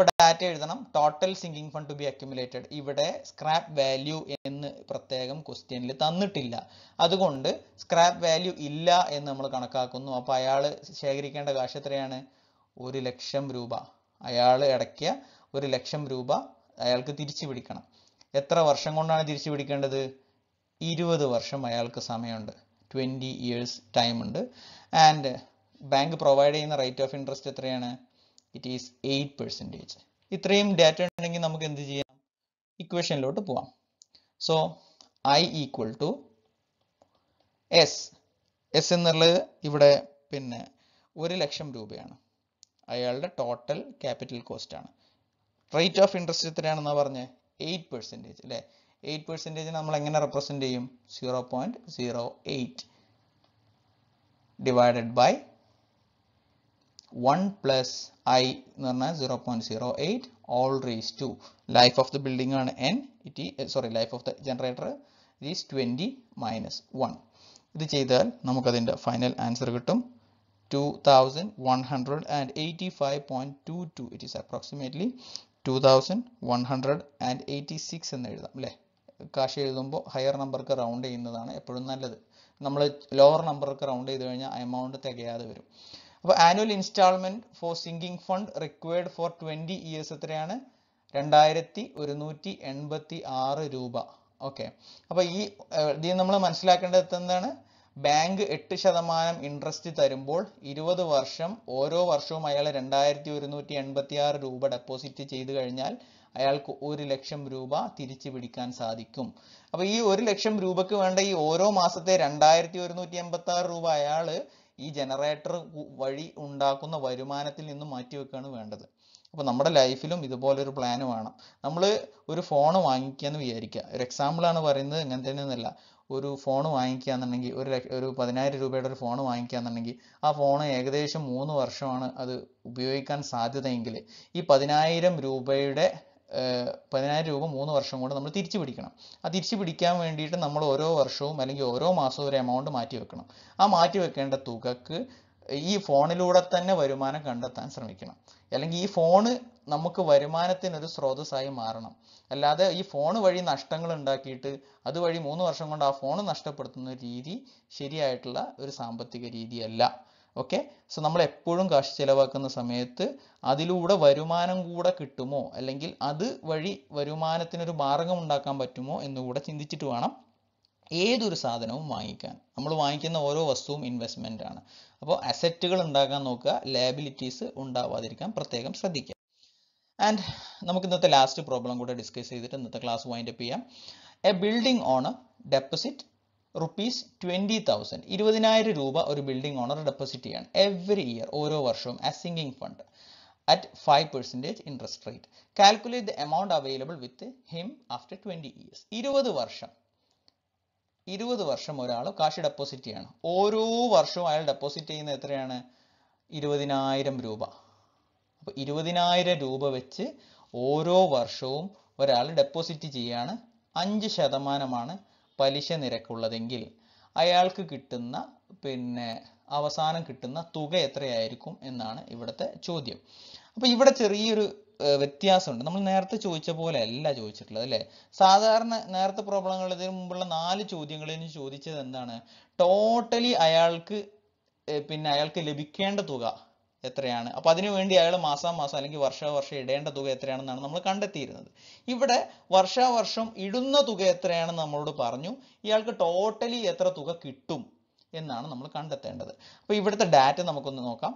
ഇപ്പോൾ ഡാറ്റ എഴുതണം total sinking fund to be accumulated ഇവിടെ സ്ക്രാപ്പ് വാല്യൂ എന്ന് പ്രത്യേകം ക്വസ്റ്റ്യനിൽ തന്നിട്ടില്ല അതുകൊണ്ട് സ്ക്രാപ്പ് വാല്യൂ ഇല്ല എന്ന് നമ്മൾ കണക്കാക്കുന്നു അപ്പോൾ അയാൾ ശേഖരിക്കേണ്ട കാശ് എത്രയാണ് ഒരു ലക്ഷം രൂപ അയാൾ അടയ്ക്കിയ ഒരു ലക്ഷം രൂപ അയാൾക്ക് തിരിച്ചു പിടിക്കണം എത്ര വർഷം കൊണ്ടാണ് തിരിച്ചു പിടിക്കേണ്ടത് ഇരുപത് വർഷം അയാൾക്ക് സമയമുണ്ട് ട്വൻറ്റി ഇയേഴ്സ് ടൈം ഉണ്ട് ആൻഡ് ബാങ്ക് പ്രൊവൈഡ് ചെയ്യുന്ന റേറ്റ് ഓഫ് ഇൻട്രസ്റ്റ് എത്രയാണ് ഇറ്റ് ഈസ് എയ്റ്റ് പെർസെൻറ്റേജ് ഇത്രയും ഡാറ്റ ഉണ്ടെങ്കിൽ നമുക്ക് എന്ത് ചെയ്യാം ഇക്വേഷനിലോട്ട് പോവാം so I equal to S S എന്നുള്ളത് ഇവിടെ പിന്നെ ഒരു ലക്ഷം രൂപയാണ് അയാളുടെ ടോട്ടൽ ക്യാപിറ്റൽ കോസ്റ്റ് ആണ് റേറ്റ് ഓഫ് ഇൻട്രസ്റ്റ് എത്രയാണെന്നാണ് പറഞ്ഞത് എയ്റ്റ് പെർസെൻറ്റേജ് അല്ലേ എയ്റ്റ് പെർസെൻറ്റേജ് നമ്മൾ എങ്ങനെ റെപ്രസെൻറ്റ് ചെയ്യും zero point zero eight divided by one plus I എന്ന് പറഞ്ഞാൽ zero point zero eight all raise to life of the building ആണ് N it sorry life of the generator it is twenty minus one ഇത് ചെയ്താൽ നമുക്കതിൻ്റെ ഫൈനൽ ആൻസർ കിട്ടും two thousand one hundred and eighty five point two two it is approximately two thousand one hundred and eighty six എന്ന് എഴുതാം അല്ലേ കാശ് എഴുതുമ്പോൾ ഹയർ നമ്പർക്ക് റൗണ്ട് ചെയ്യുന്നതാണ് എപ്പോഴും നല്ലത് നമ്മൾ ലോവർ നമ്പർക്ക് റൗണ്ട് ചെയ്ത് കഴിഞ്ഞാൽ എമൗണ്ട് തികയാതെ വരും അപ്പോൾ annual instalment for sinking fund required for twenty years എത്രയാണ് രണ്ടായിരത്തി ഒരുന്നൂറ്റി എൺപത്തി ആറ് രൂപ ഓക്കെ അപ്പോൾ ഈ ഇതിൽ നമ്മൾ മനസ്സിലാക്കേണ്ടത് എന്താണ് ബാങ്ക് എട്ട് ശതമാനം ഇൻട്രസ്റ്റ് തരുമ്പോൾ ഇരുപത് വർഷം ഓരോ വർഷവും അയാൾ രണ്ടായിരത്തി ഒരുന്നൂറ്റി എൺപത്തി ആറ് രൂപ ഡെപ്പോസിറ്റ് ചെയ്ത് കഴിഞ്ഞാൽ അയാൾക്ക് ഒരു ലക്ഷം രൂപ തിരിച്ചു പിടിക്കാൻ സാധിക്കും അപ്പോൾ ഈ ഒരു ലക്ഷം രൂപയ്ക്ക് വേണ്ട ഈ ഓരോ മാസത്തെ രണ്ടായിരത്തി ഒരുന്നൂറ്റി എൺപത്തി ആറ് രൂപ അയാൾ ഈ ജനറേറ്റർ വഴി ഉണ്ടാക്കുന്ന വരുമാനത്തിൽ നിന്നും മാറ്റിവെക്കുകയാണ് വേണ്ടത് അപ്പോൾ നമ്മുടെ ലൈഫിലും ഇതുപോലൊരു പ്ലാൻ വേണം നമ്മൾ ഒരു ഫോൺ വാങ്ങിക്കുക എന്ന് വിചാരിക്കുക ഒരു എക്സാമ്പിളാണ് പറയുന്നത് ഇങ്ങനെ തന്നെയൊന്നുമല്ല ഒരു ഫോൺ വാങ്ങിക്കുക എന്നുണ്ടെങ്കിൽ ഒരു ഒരു പതിനായിരം രൂപയുടെ ഒരു ഫോൺ വാങ്ങിക്കുക എന്നുണ്ടെങ്കിൽ ആ ഫോൺ ഏകദേശം മൂന്ന് വർഷമാണ് അത് ഉപയോഗിക്കാൻ സാധ്യതയെങ്കിൽ ഈ പതിനായിരം രൂപയുടെ പതിനായിരം രൂപ മൂന്ന് വർഷം കൊണ്ട് നമ്മൾ തിരിച്ചു പിടിക്കണം ആ തിരിച്ചു പിടിക്കാൻ വേണ്ടിയിട്ട് നമ്മൾ ഓരോ വർഷവും അല്ലെങ്കിൽ ഓരോ മാസവും ഒരു എമൗണ്ട് മാറ്റി വെക്കണം ആ മാറ്റി വെക്കേണ്ട തുകക്ക് ഈ ഫോണിലൂടെ തന്നെ വരുമാനം കണ്ടെത്താൻ ശ്രമിക്കണം അല്ലെങ്കിൽ ഈ ഫോണ് നമുക്ക് വരുമാനത്തിനൊരു സ്രോതസ്സായി മാറണം അല്ലാതെ ഈ ഫോൺ വഴി നഷ്ടങ്ങൾ ഉണ്ടാക്കിയിട്ട് അതുവഴി മൂന്ന് വർഷം കൊണ്ട് ആ ഫോൺ നഷ്ടപ്പെടുത്തുന്ന രീതി ശരിയായിട്ടുള്ള ഒരു സാമ്പത്തിക രീതിയല്ല ഓക്കെ സോ നമ്മൾ എപ്പോഴും കാശ് ചിലവാക്കുന്ന സമയത്ത് അതിലൂടെ വരുമാനം കൂടെ കിട്ടുമോ അല്ലെങ്കിൽ അത് വഴി വരുമാനത്തിനൊരു മാർഗം ഉണ്ടാക്കാൻ പറ്റുമോ എന്നുകൂടെ ചിന്തിച്ചിട്ട് വേണം ഏതൊരു സാധനവും വാങ്ങിക്കാൻ നമ്മൾ വാങ്ങിക്കുന്ന ഓരോ വസ്തുവും ഇൻവെസ്റ്റ്മെൻ്റ് ആണ് അപ്പോൾ അസറ്റുകൾ ഉണ്ടാക്കാൻ നോക്കുക ലയബിലിറ്റീസ് ഉണ്ടാവാതിരിക്കാൻ പ്രത്യേകം ശ്രദ്ധിക്കുക ആൻഡ് നമുക്ക് ഇന്നത്തെ ലാസ്റ്റ് പ്രോബ്ലം കൂടെ ഡിസ്കസ് ചെയ്തിട്ട് ഇന്നത്തെ ക്ലാസ് വൈൻഡപ്പ് ചെയ്യാം a building on deposit rupees twenty thousand ഇരുപതിനായിരം രൂപ ഒരു ബിൽഡിംഗ് ഓണർ ഡെപ്പോസിറ്റ് ചെയ്യാണ് എവറി ഇയർ ഓരോ വർഷവും ആ sinking fund at five percentage interest rate calculate the amount available with him after twenty years ഇരുപത് വർഷം ഇരുപത് വർഷം ഒരാൾ കാശ് ഡെപ്പോസിറ്റ് ചെയ്യണം ഓരോ വർഷവും അയാൾ ഡെപ്പോസിറ്റ് ചെയ്യുന്നത് എത്രയാണ് ഇരുപതിനായിരം രൂപ അപ്പോൾ ഇരുപതിനായിരം രൂപ വെച്ച് ഓരോ വർഷവും ഒരാൾ ഡെപ്പോസിറ്റ് ചെയ്യാണ് അഞ്ച് ശതമാനമാണ് പലിശ നിരക്കുള്ളതെങ്കിൽ അയാൾക്ക് കിട്ടുന്ന പിന്നെ അവസാനം കിട്ടുന്ന തുക എത്രയായിരിക്കും എന്നാണ് ഇവിടുത്തെ ചോദ്യം അപ്പോൾ ഇവിടെ ചെറിയൊരു വ്യത്യാസമുണ്ട് നമ്മൾ നേരത്തെ ചോദിച്ച പോലെ അല്ല ചോദിച്ചിട്ടുള്ളത് അല്ലേ സാധാരണ നേരത്തെ പ്രോബ്ലങ്ങൾ ഇതിനു മുമ്പുള്ള നാല് ചോദ്യങ്ങളിൽ ചോദിച്ചത് എന്താണ് ടോട്ടലി അയാൾക്ക് പിന്നെ അയാൾക്ക് ലഭിക്കേണ്ട തുക എത്രയാണ് അപ്പോൾ അതിനു വേണ്ടി അയാൾ മാസാ മാസം അല്ലെങ്കിൽ വർഷാവർഷം ഇടേണ്ട തുക എത്രയാണെന്നാണ് നമ്മൾ കണ്ടെത്തിയിരുന്നത് ഇവിടെ വർഷാവർഷം ഇടുന്ന തുക എത്രയാണെന്ന് നമ്മളോട് പറഞ്ഞു ഇയാൾക്ക് ടോട്ടലി എത്ര തുക കിട്ടും എന്നാണ് നമ്മൾ കണ്ടെത്തേണ്ടത് അപ്പോൾ ഇവിടുത്തെ ഡാറ്റ നമുക്കൊന്ന് നോക്കാം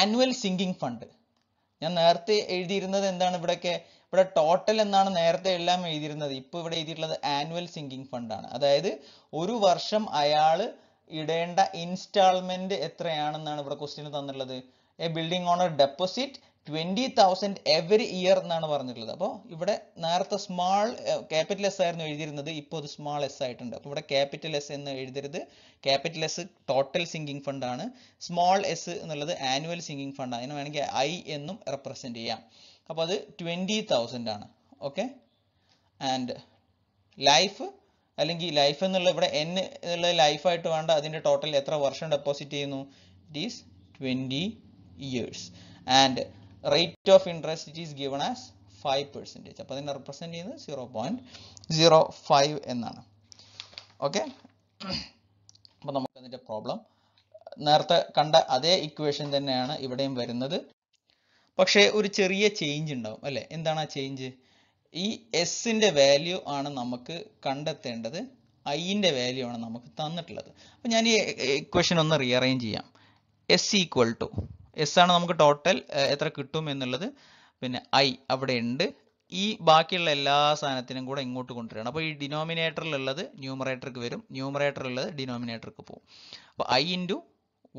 ആനുവൽ സിങ്കിങ് ഫണ്ട് ഞാൻ നേരത്തെ എഴുതിയിരുന്നത് എന്താണ് ഇവിടെയൊക്കെ ഇവിടെ ടോട്ടൽ എന്നാണ് നേരത്തെ എല്ലാം എഴുതിയിരുന്നത് ഇപ്പോൾ ഇവിടെ എഴുതിയിട്ടുള്ളത് ആനുവൽ സിങ്കിങ് ഫണ്ടാണ് അതായത് ഒരു വർഷം അയാൾ ഇടേണ്ട ഇൻസ്റ്റാൾമെന്റ് എത്രയാണെന്നാണ് ഇവിടെ ക്വസ്റ്റ്യൻ തന്നിട്ടുള്ളത് a building owner deposit twenty thousand every year എന്നാണ് പറഞ്ഞിട്ടുള്ളത് അപ്പോൾ ഇവിടെ നേരത്തെ സ്മാൾ ക്യാപിറ്റൽ എസ് ആയിരുന്നു എഴുതിയിരുന്നത് ഇപ്പോൾ അത് സ്മാൾ എസ് ആയിട്ടുണ്ട് അപ്പോൾ ഇവിടെ ക്യാപിറ്റൽ എസ് എന്ന് എഴുതരുത് ക്യാപിറ്റൽ എസ് ടോട്ടൽ സിങ്കിങ് ആണ് സ്മാൾ എസ് എന്നുള്ളത് ആനുവൽ സിങ്കിങ് ഫണ്ട് അതിനെ വേണമെങ്കിൽ ഐ എന്നും റെപ്രസെന്റ് ചെയ്യാം അപ്പോൾ അത് ട്വന്റി തൗസൻഡ് ആണ് ഓക്കെ ആൻഡ് ലൈഫ് അല്ലെങ്കിൽ ലൈഫ് എന്നുള്ള ഇവിടെ എൻ എന്നുള്ള ലൈഫായിട്ട് വേണ്ട അതിൻ്റെ ടോട്ടൽ എത്ര വർഷം ഡെപ്പോസിറ്റ് ചെയ്യുന്നു it is twenty years and rate of interest it is given as five percentage അപ്പോൾ അതിനെ റെപ്രസെന്റ് ചെയ്യുന്നത് സീറോ പോയിൻറ്റ് സീറോ ഫൈവ് എന്നാണ് ഓക്കെ അപ്പോൾ അതിന്റെ പ്രോബ്ലം നേരത്തെ കണ്ട അതേ ഇക്വേഷൻ തന്നെയാണ് ഇവിടെയും വരുന്നത് പക്ഷേ ഒരു ചെറിയ ചേഞ്ച് ഉണ്ടാവും അല്ലേ എന്താണ് ആ ചേഞ്ച് ഈ എസിൻ്റെ വാല്യൂ ആണ് നമുക്ക് കണ്ടെത്തേണ്ടത് ഐൻ്റെ വാല്യൂ ആണ് നമുക്ക് തന്നിട്ടുള്ളത് അപ്പോൾ ഞാൻ ഈ ഇക്വേഷൻ ഒന്ന് റീഅറേഞ്ച് ചെയ്യാം എസ് ഈക്വൽ ടു എസ് ആണ് നമുക്ക് ടോട്ടൽ എത്ര കിട്ടും എന്നുള്ളത് പിന്നെ ഐ അവിടെ ഉണ്ട് ഈ ബാക്കിയുള്ള എല്ലാ സാധനത്തിനും കൂടെ ഇങ്ങോട്ട് കൊണ്ടുവരണം അപ്പോൾ ഈ ഡിനോമിനേറ്ററിലുള്ളത് ന്യൂമറേറ്റർക്ക് വരും ന്യൂമറേറ്ററിലുള്ളത് ഡിനോമിനേറ്റർക്ക് പോകും അപ്പോൾ I into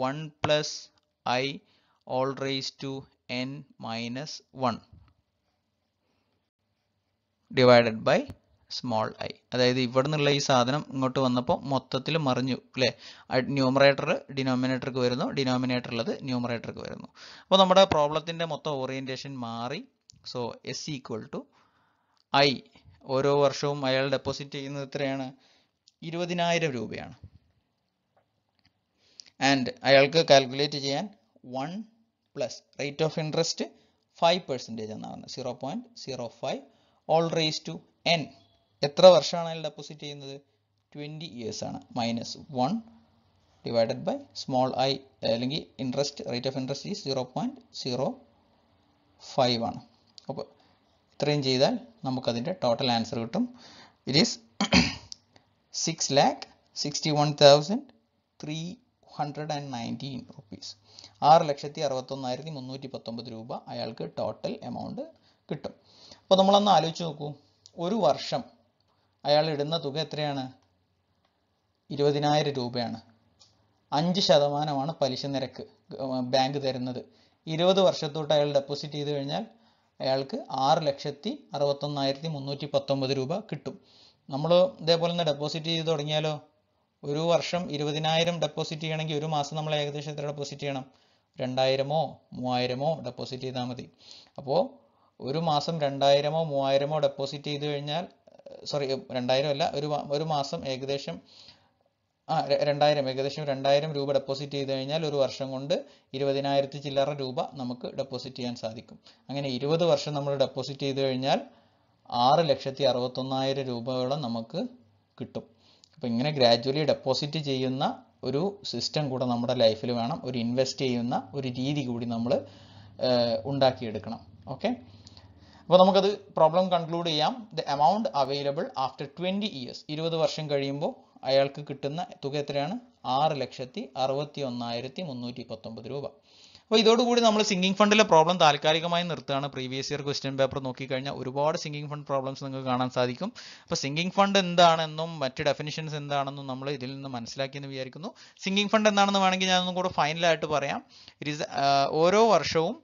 one plus I all raise to N minus one divided by small I അതായത് ഇവിടെ നിന്നുള്ള ഈ സാധനം ഇങ്ങോട്ട് വന്നപ്പോൾ മൊത്തത്തിൽ മറിഞ്ഞു അല്ലേ ന്യൂമറേറ്റർ ഡിനോമിനേറ്റർക്ക് വരുന്നു ഡിനോമിനേറ്റർ ഉള്ളത് ന്യൂമറേറ്റർക്ക് വരുന്നു അപ്പോൾ നമ്മുടെ പ്രോബ്ലത്തിൻ്റെ മൊത്തം ഓറിയൻറ്റേഷൻ മാറി so S equal to I ഓരോ വർഷവും അയാൾ ഡെപ്പോസിറ്റ് ചെയ്യുന്നത് എത്രയാണ് ഇരുപതിനായിരം രൂപയാണ് ആൻഡ് അയാൾക്ക് കാൽക്കുലേറ്റ് ചെയ്യാൻ one plus rate of interest five percentage എന്നാണ് zero point zero five all raise to N എത്ര വർഷമാണ് അതിൽ ഡെപ്പോസിറ്റ് ചെയ്യുന്നത് ട്വൻറ്റി ഇയേഴ്സ് ആണ് minus one divided by small I അല്ലെങ്കിൽ interest rate of interest is zero point zero five ആണ് അപ്പോൾ ഇത്രയും ചെയ്താൽ നമുക്കതിൻ്റെ ടോട്ടൽ ആൻസർ കിട്ടും it is six lakh sixty one thousand three hundred and nineteen rupees ആറ് ലക്ഷത്തി അറുപത്തൊന്നായിരത്തി മുന്നൂറ്റി പത്തൊമ്പത് രൂപ അയാൾക്ക് ടോട്ടൽ എമൗണ്ട് കിട്ടും അപ്പോൾ നമ്മളൊന്ന് ആലോചിച്ച് നോക്കൂ ഒരു വർഷം അയാൾ ഇടുന്ന തുക എത്രയാണ് ഇരുപതിനായിരം രൂപയാണ് അഞ്ച് ശതമാനമാണ് പലിശ നിരക്ക് ബാങ്ക് തരുന്നത് ഇരുപത് വർഷത്തോട്ട് അയാൾ ഡെപ്പോസിറ്റ് ചെയ്ത് കഴിഞ്ഞാൽ അയാൾക്ക് ആറ് ലക്ഷത്തി അറുപത്തൊന്നായിരത്തി മുന്നൂറ്റി പത്തൊമ്പത് രൂപ കിട്ടും നമ്മൾ ഇതേപോലെ തന്നെ ഡെപ്പോസിറ്റ് ചെയ്ത് തുടങ്ങിയാലോ ഒരു വർഷം ഇരുപതിനായിരം ഡെപ്പോസിറ്റ് ചെയ്യണമെങ്കിൽ ഒരു മാസം നമ്മൾ ഏകദേശം എത്ര ഡെപ്പോസിറ്റ് ചെയ്യണം രണ്ടായിരമോ മൂവായിരമോ ഡെപ്പോസിറ്റ് ചെയ്താൽ മതി അപ്പോൾ ഒരു മാസം രണ്ടായിരമോ മൂവായിരമോ ഡെപ്പോസിറ്റ് ചെയ്ത് കഴിഞ്ഞാൽ സോറി രണ്ടായിരം അല്ല ഒരു ഒരു മാസം ഏകദേശം ആ രണ്ടായിരം ഏകദേശം രണ്ടായിരം രൂപ ഡെപ്പോസിറ്റ് ചെയ്ത് കഴിഞ്ഞാൽ ഒരു വർഷം കൊണ്ട് ഇരുപതിനായിരത്തി ചില്ലറ രൂപ നമുക്ക് ഡെപ്പോസിറ്റ് ചെയ്യാൻ സാധിക്കും അങ്ങനെ ഇരുപത് വർഷം നമ്മൾ ഡെപ്പോസിറ്റ് ചെയ്ത് കഴിഞ്ഞാൽ ആറ് ലക്ഷത്തി അറുപത്തൊന്നായിരം രൂപയോളം നമുക്ക് കിട്ടും അപ്പോൾ ഇങ്ങനെ ഗ്രാജ്വലി ഡെപ്പോസിറ്റ് ചെയ്യുന്ന ഒരു സിസ്റ്റം കൂടെ നമ്മുടെ ലൈഫിൽ വേണം ഒരു ഇൻവെസ്റ്റ് ചെയ്യുന്ന ഒരു രീതി കൂടി നമ്മൾ ഉണ്ടാക്കിയെടുക്കണം ഓക്കെ അപ്പോൾ നമുക്കത് പ്രോബ്ലം കൺക്ലൂഡ് ചെയ്യാം the amount available after twenty years ഇരുപത് വർഷം കഴിയുമ്പോൾ അയാൾക്ക് കിട്ടുന്ന തുക എത്രയാണ് ആറ് ലക്ഷത്തി അറുപത്തി ഒന്നായിരത്തി മുന്നൂറ്റി പത്തൊമ്പത് രൂപ അപ്പോൾ ഇതോടുകൂടി നമ്മൾ സിംഗിങ് ഫണ്ടിലെ പ്രോബ്ലം താൽക്കാലികമായി നിർത്തുകയാണ് പ്രീവിയസ് ഇയർ ക്വസ്റ്റ്യൻ പേപ്പർ നോക്കിക്കഴിഞ്ഞാൽ ഒരുപാട് സിംഗിങ് ഫണ്ട് പ്രോബ്ലംസ് നിങ്ങൾക്ക് കാണാൻ സാധിക്കും അപ്പോൾ സിംഗിങ് ഫണ്ട് എന്താണെന്നും മറ്റ് ഡെഫിനിഷൻസ് എന്താണെന്നും നമ്മൾ ഇതിൽ നിന്ന് മനസ്സിലാക്കിയെന്ന് വിചാരിക്കുന്നു സിംഗിങ് ഫണ്ട് എന്താണെന്ന് വേണമെങ്കിൽ ഞാനൊന്നും കൂടെ ഫൈനലായിട്ട് പറയാം ഇറ്റ് uh, ഓരോ വർഷവും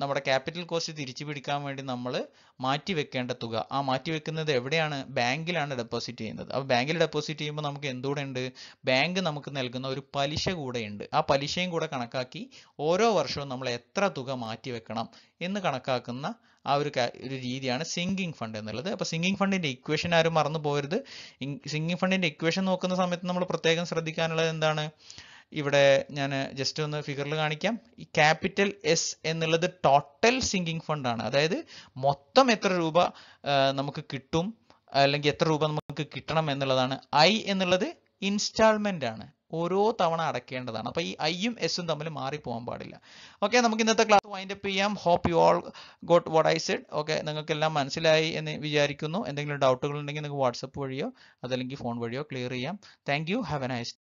നമ്മുടെ ക്യാപിറ്റൽ കോസ്റ്റ് തിരിച്ചു പിടിക്കാൻ വേണ്ടി നമ്മൾ മാറ്റി വെക്കേണ്ട തുക ആ മാറ്റി വെക്കുന്നത് എവിടെയാണ് ബാങ്കിലാണ് ഡെപ്പോസിറ്റ് ചെയ്യുന്നത് അപ്പോൾ ബാങ്കിൽ ഡെപ്പോസിറ്റ് ചെയ്യുമ്പോൾ നമുക്ക് എന്തുകൂടെ ഉണ്ട് ബാങ്ക് നമുക്ക് നൽകുന്ന ഒരു പലിശ കൂടെ ഉണ്ട് ആ പലിശയും കൂടെ കണക്കാക്കി ഓരോ വർഷവും നമ്മൾ എത്ര തുക മാറ്റി വെക്കണം എന്ന് കണക്കാക്കുന്ന ആ ഒരു ഒരു രീതിയാണ് സിങ്കിങ് ഫണ്ട് എന്നുള്ളത് അപ്പോൾ സിങ്കിങ് ഫണ്ടിൻ്റെ ഇക്വേഷൻ ആരും മറന്നു പോകരുത് സിങ്കിങ് ഫണ്ടിൻ്റെ ഇക്വേഷൻ നോക്കുന്ന സമയത്ത് നമ്മൾ പ്രത്യേകം ശ്രദ്ധിക്കാനുള്ളത് എന്താണ് ഇവിടെ ഞാൻ ജസ്റ്റ് ഒന്ന് ഫിഗറിൽ കാണിക്കാം ഈ ക്യാപിറ്റൽ എസ് എന്നുള്ളത് ടോട്ടൽ സിങ്കിങ് ഫണ്ടാണ് അതായത് മൊത്തം എത്ര രൂപ നമുക്ക് കിട്ടും അല്ലെങ്കിൽ എത്ര രൂപ നമുക്ക് കിട്ടണം എന്നുള്ളതാണ് ഐ എന്നുള്ളത് ഇൻസ്റ്റാൾമെന്റ് ആണ് ഓരോ തവണ അടക്കേണ്ടതാണ് അപ്പോൾ ഈ ഐയും എസും തമ്മിൽ പോകാൻ പാടില്ല ഓക്കെ നമുക്ക് ഇന്നത്തെ ക്ലാസ് വൈൻഡ് അപ്പ് ചെയ്യാം hope you all got what I said okay നിങ്ങൾക്കെല്ലാം മനസ്സിലായി എന്ന് വിചാരിക്കുന്നു എന്തെങ്കിലും ഡൗട്ടുകൾ ഉണ്ടെങ്കിൽ നിങ്ങൾക്ക് വാട്സപ്പ് വഴിയോ അതല്ലെങ്കിൽ ഫോൺ വഴിയോ ക്ലിയർ ചെയ്യാം thank you have a nice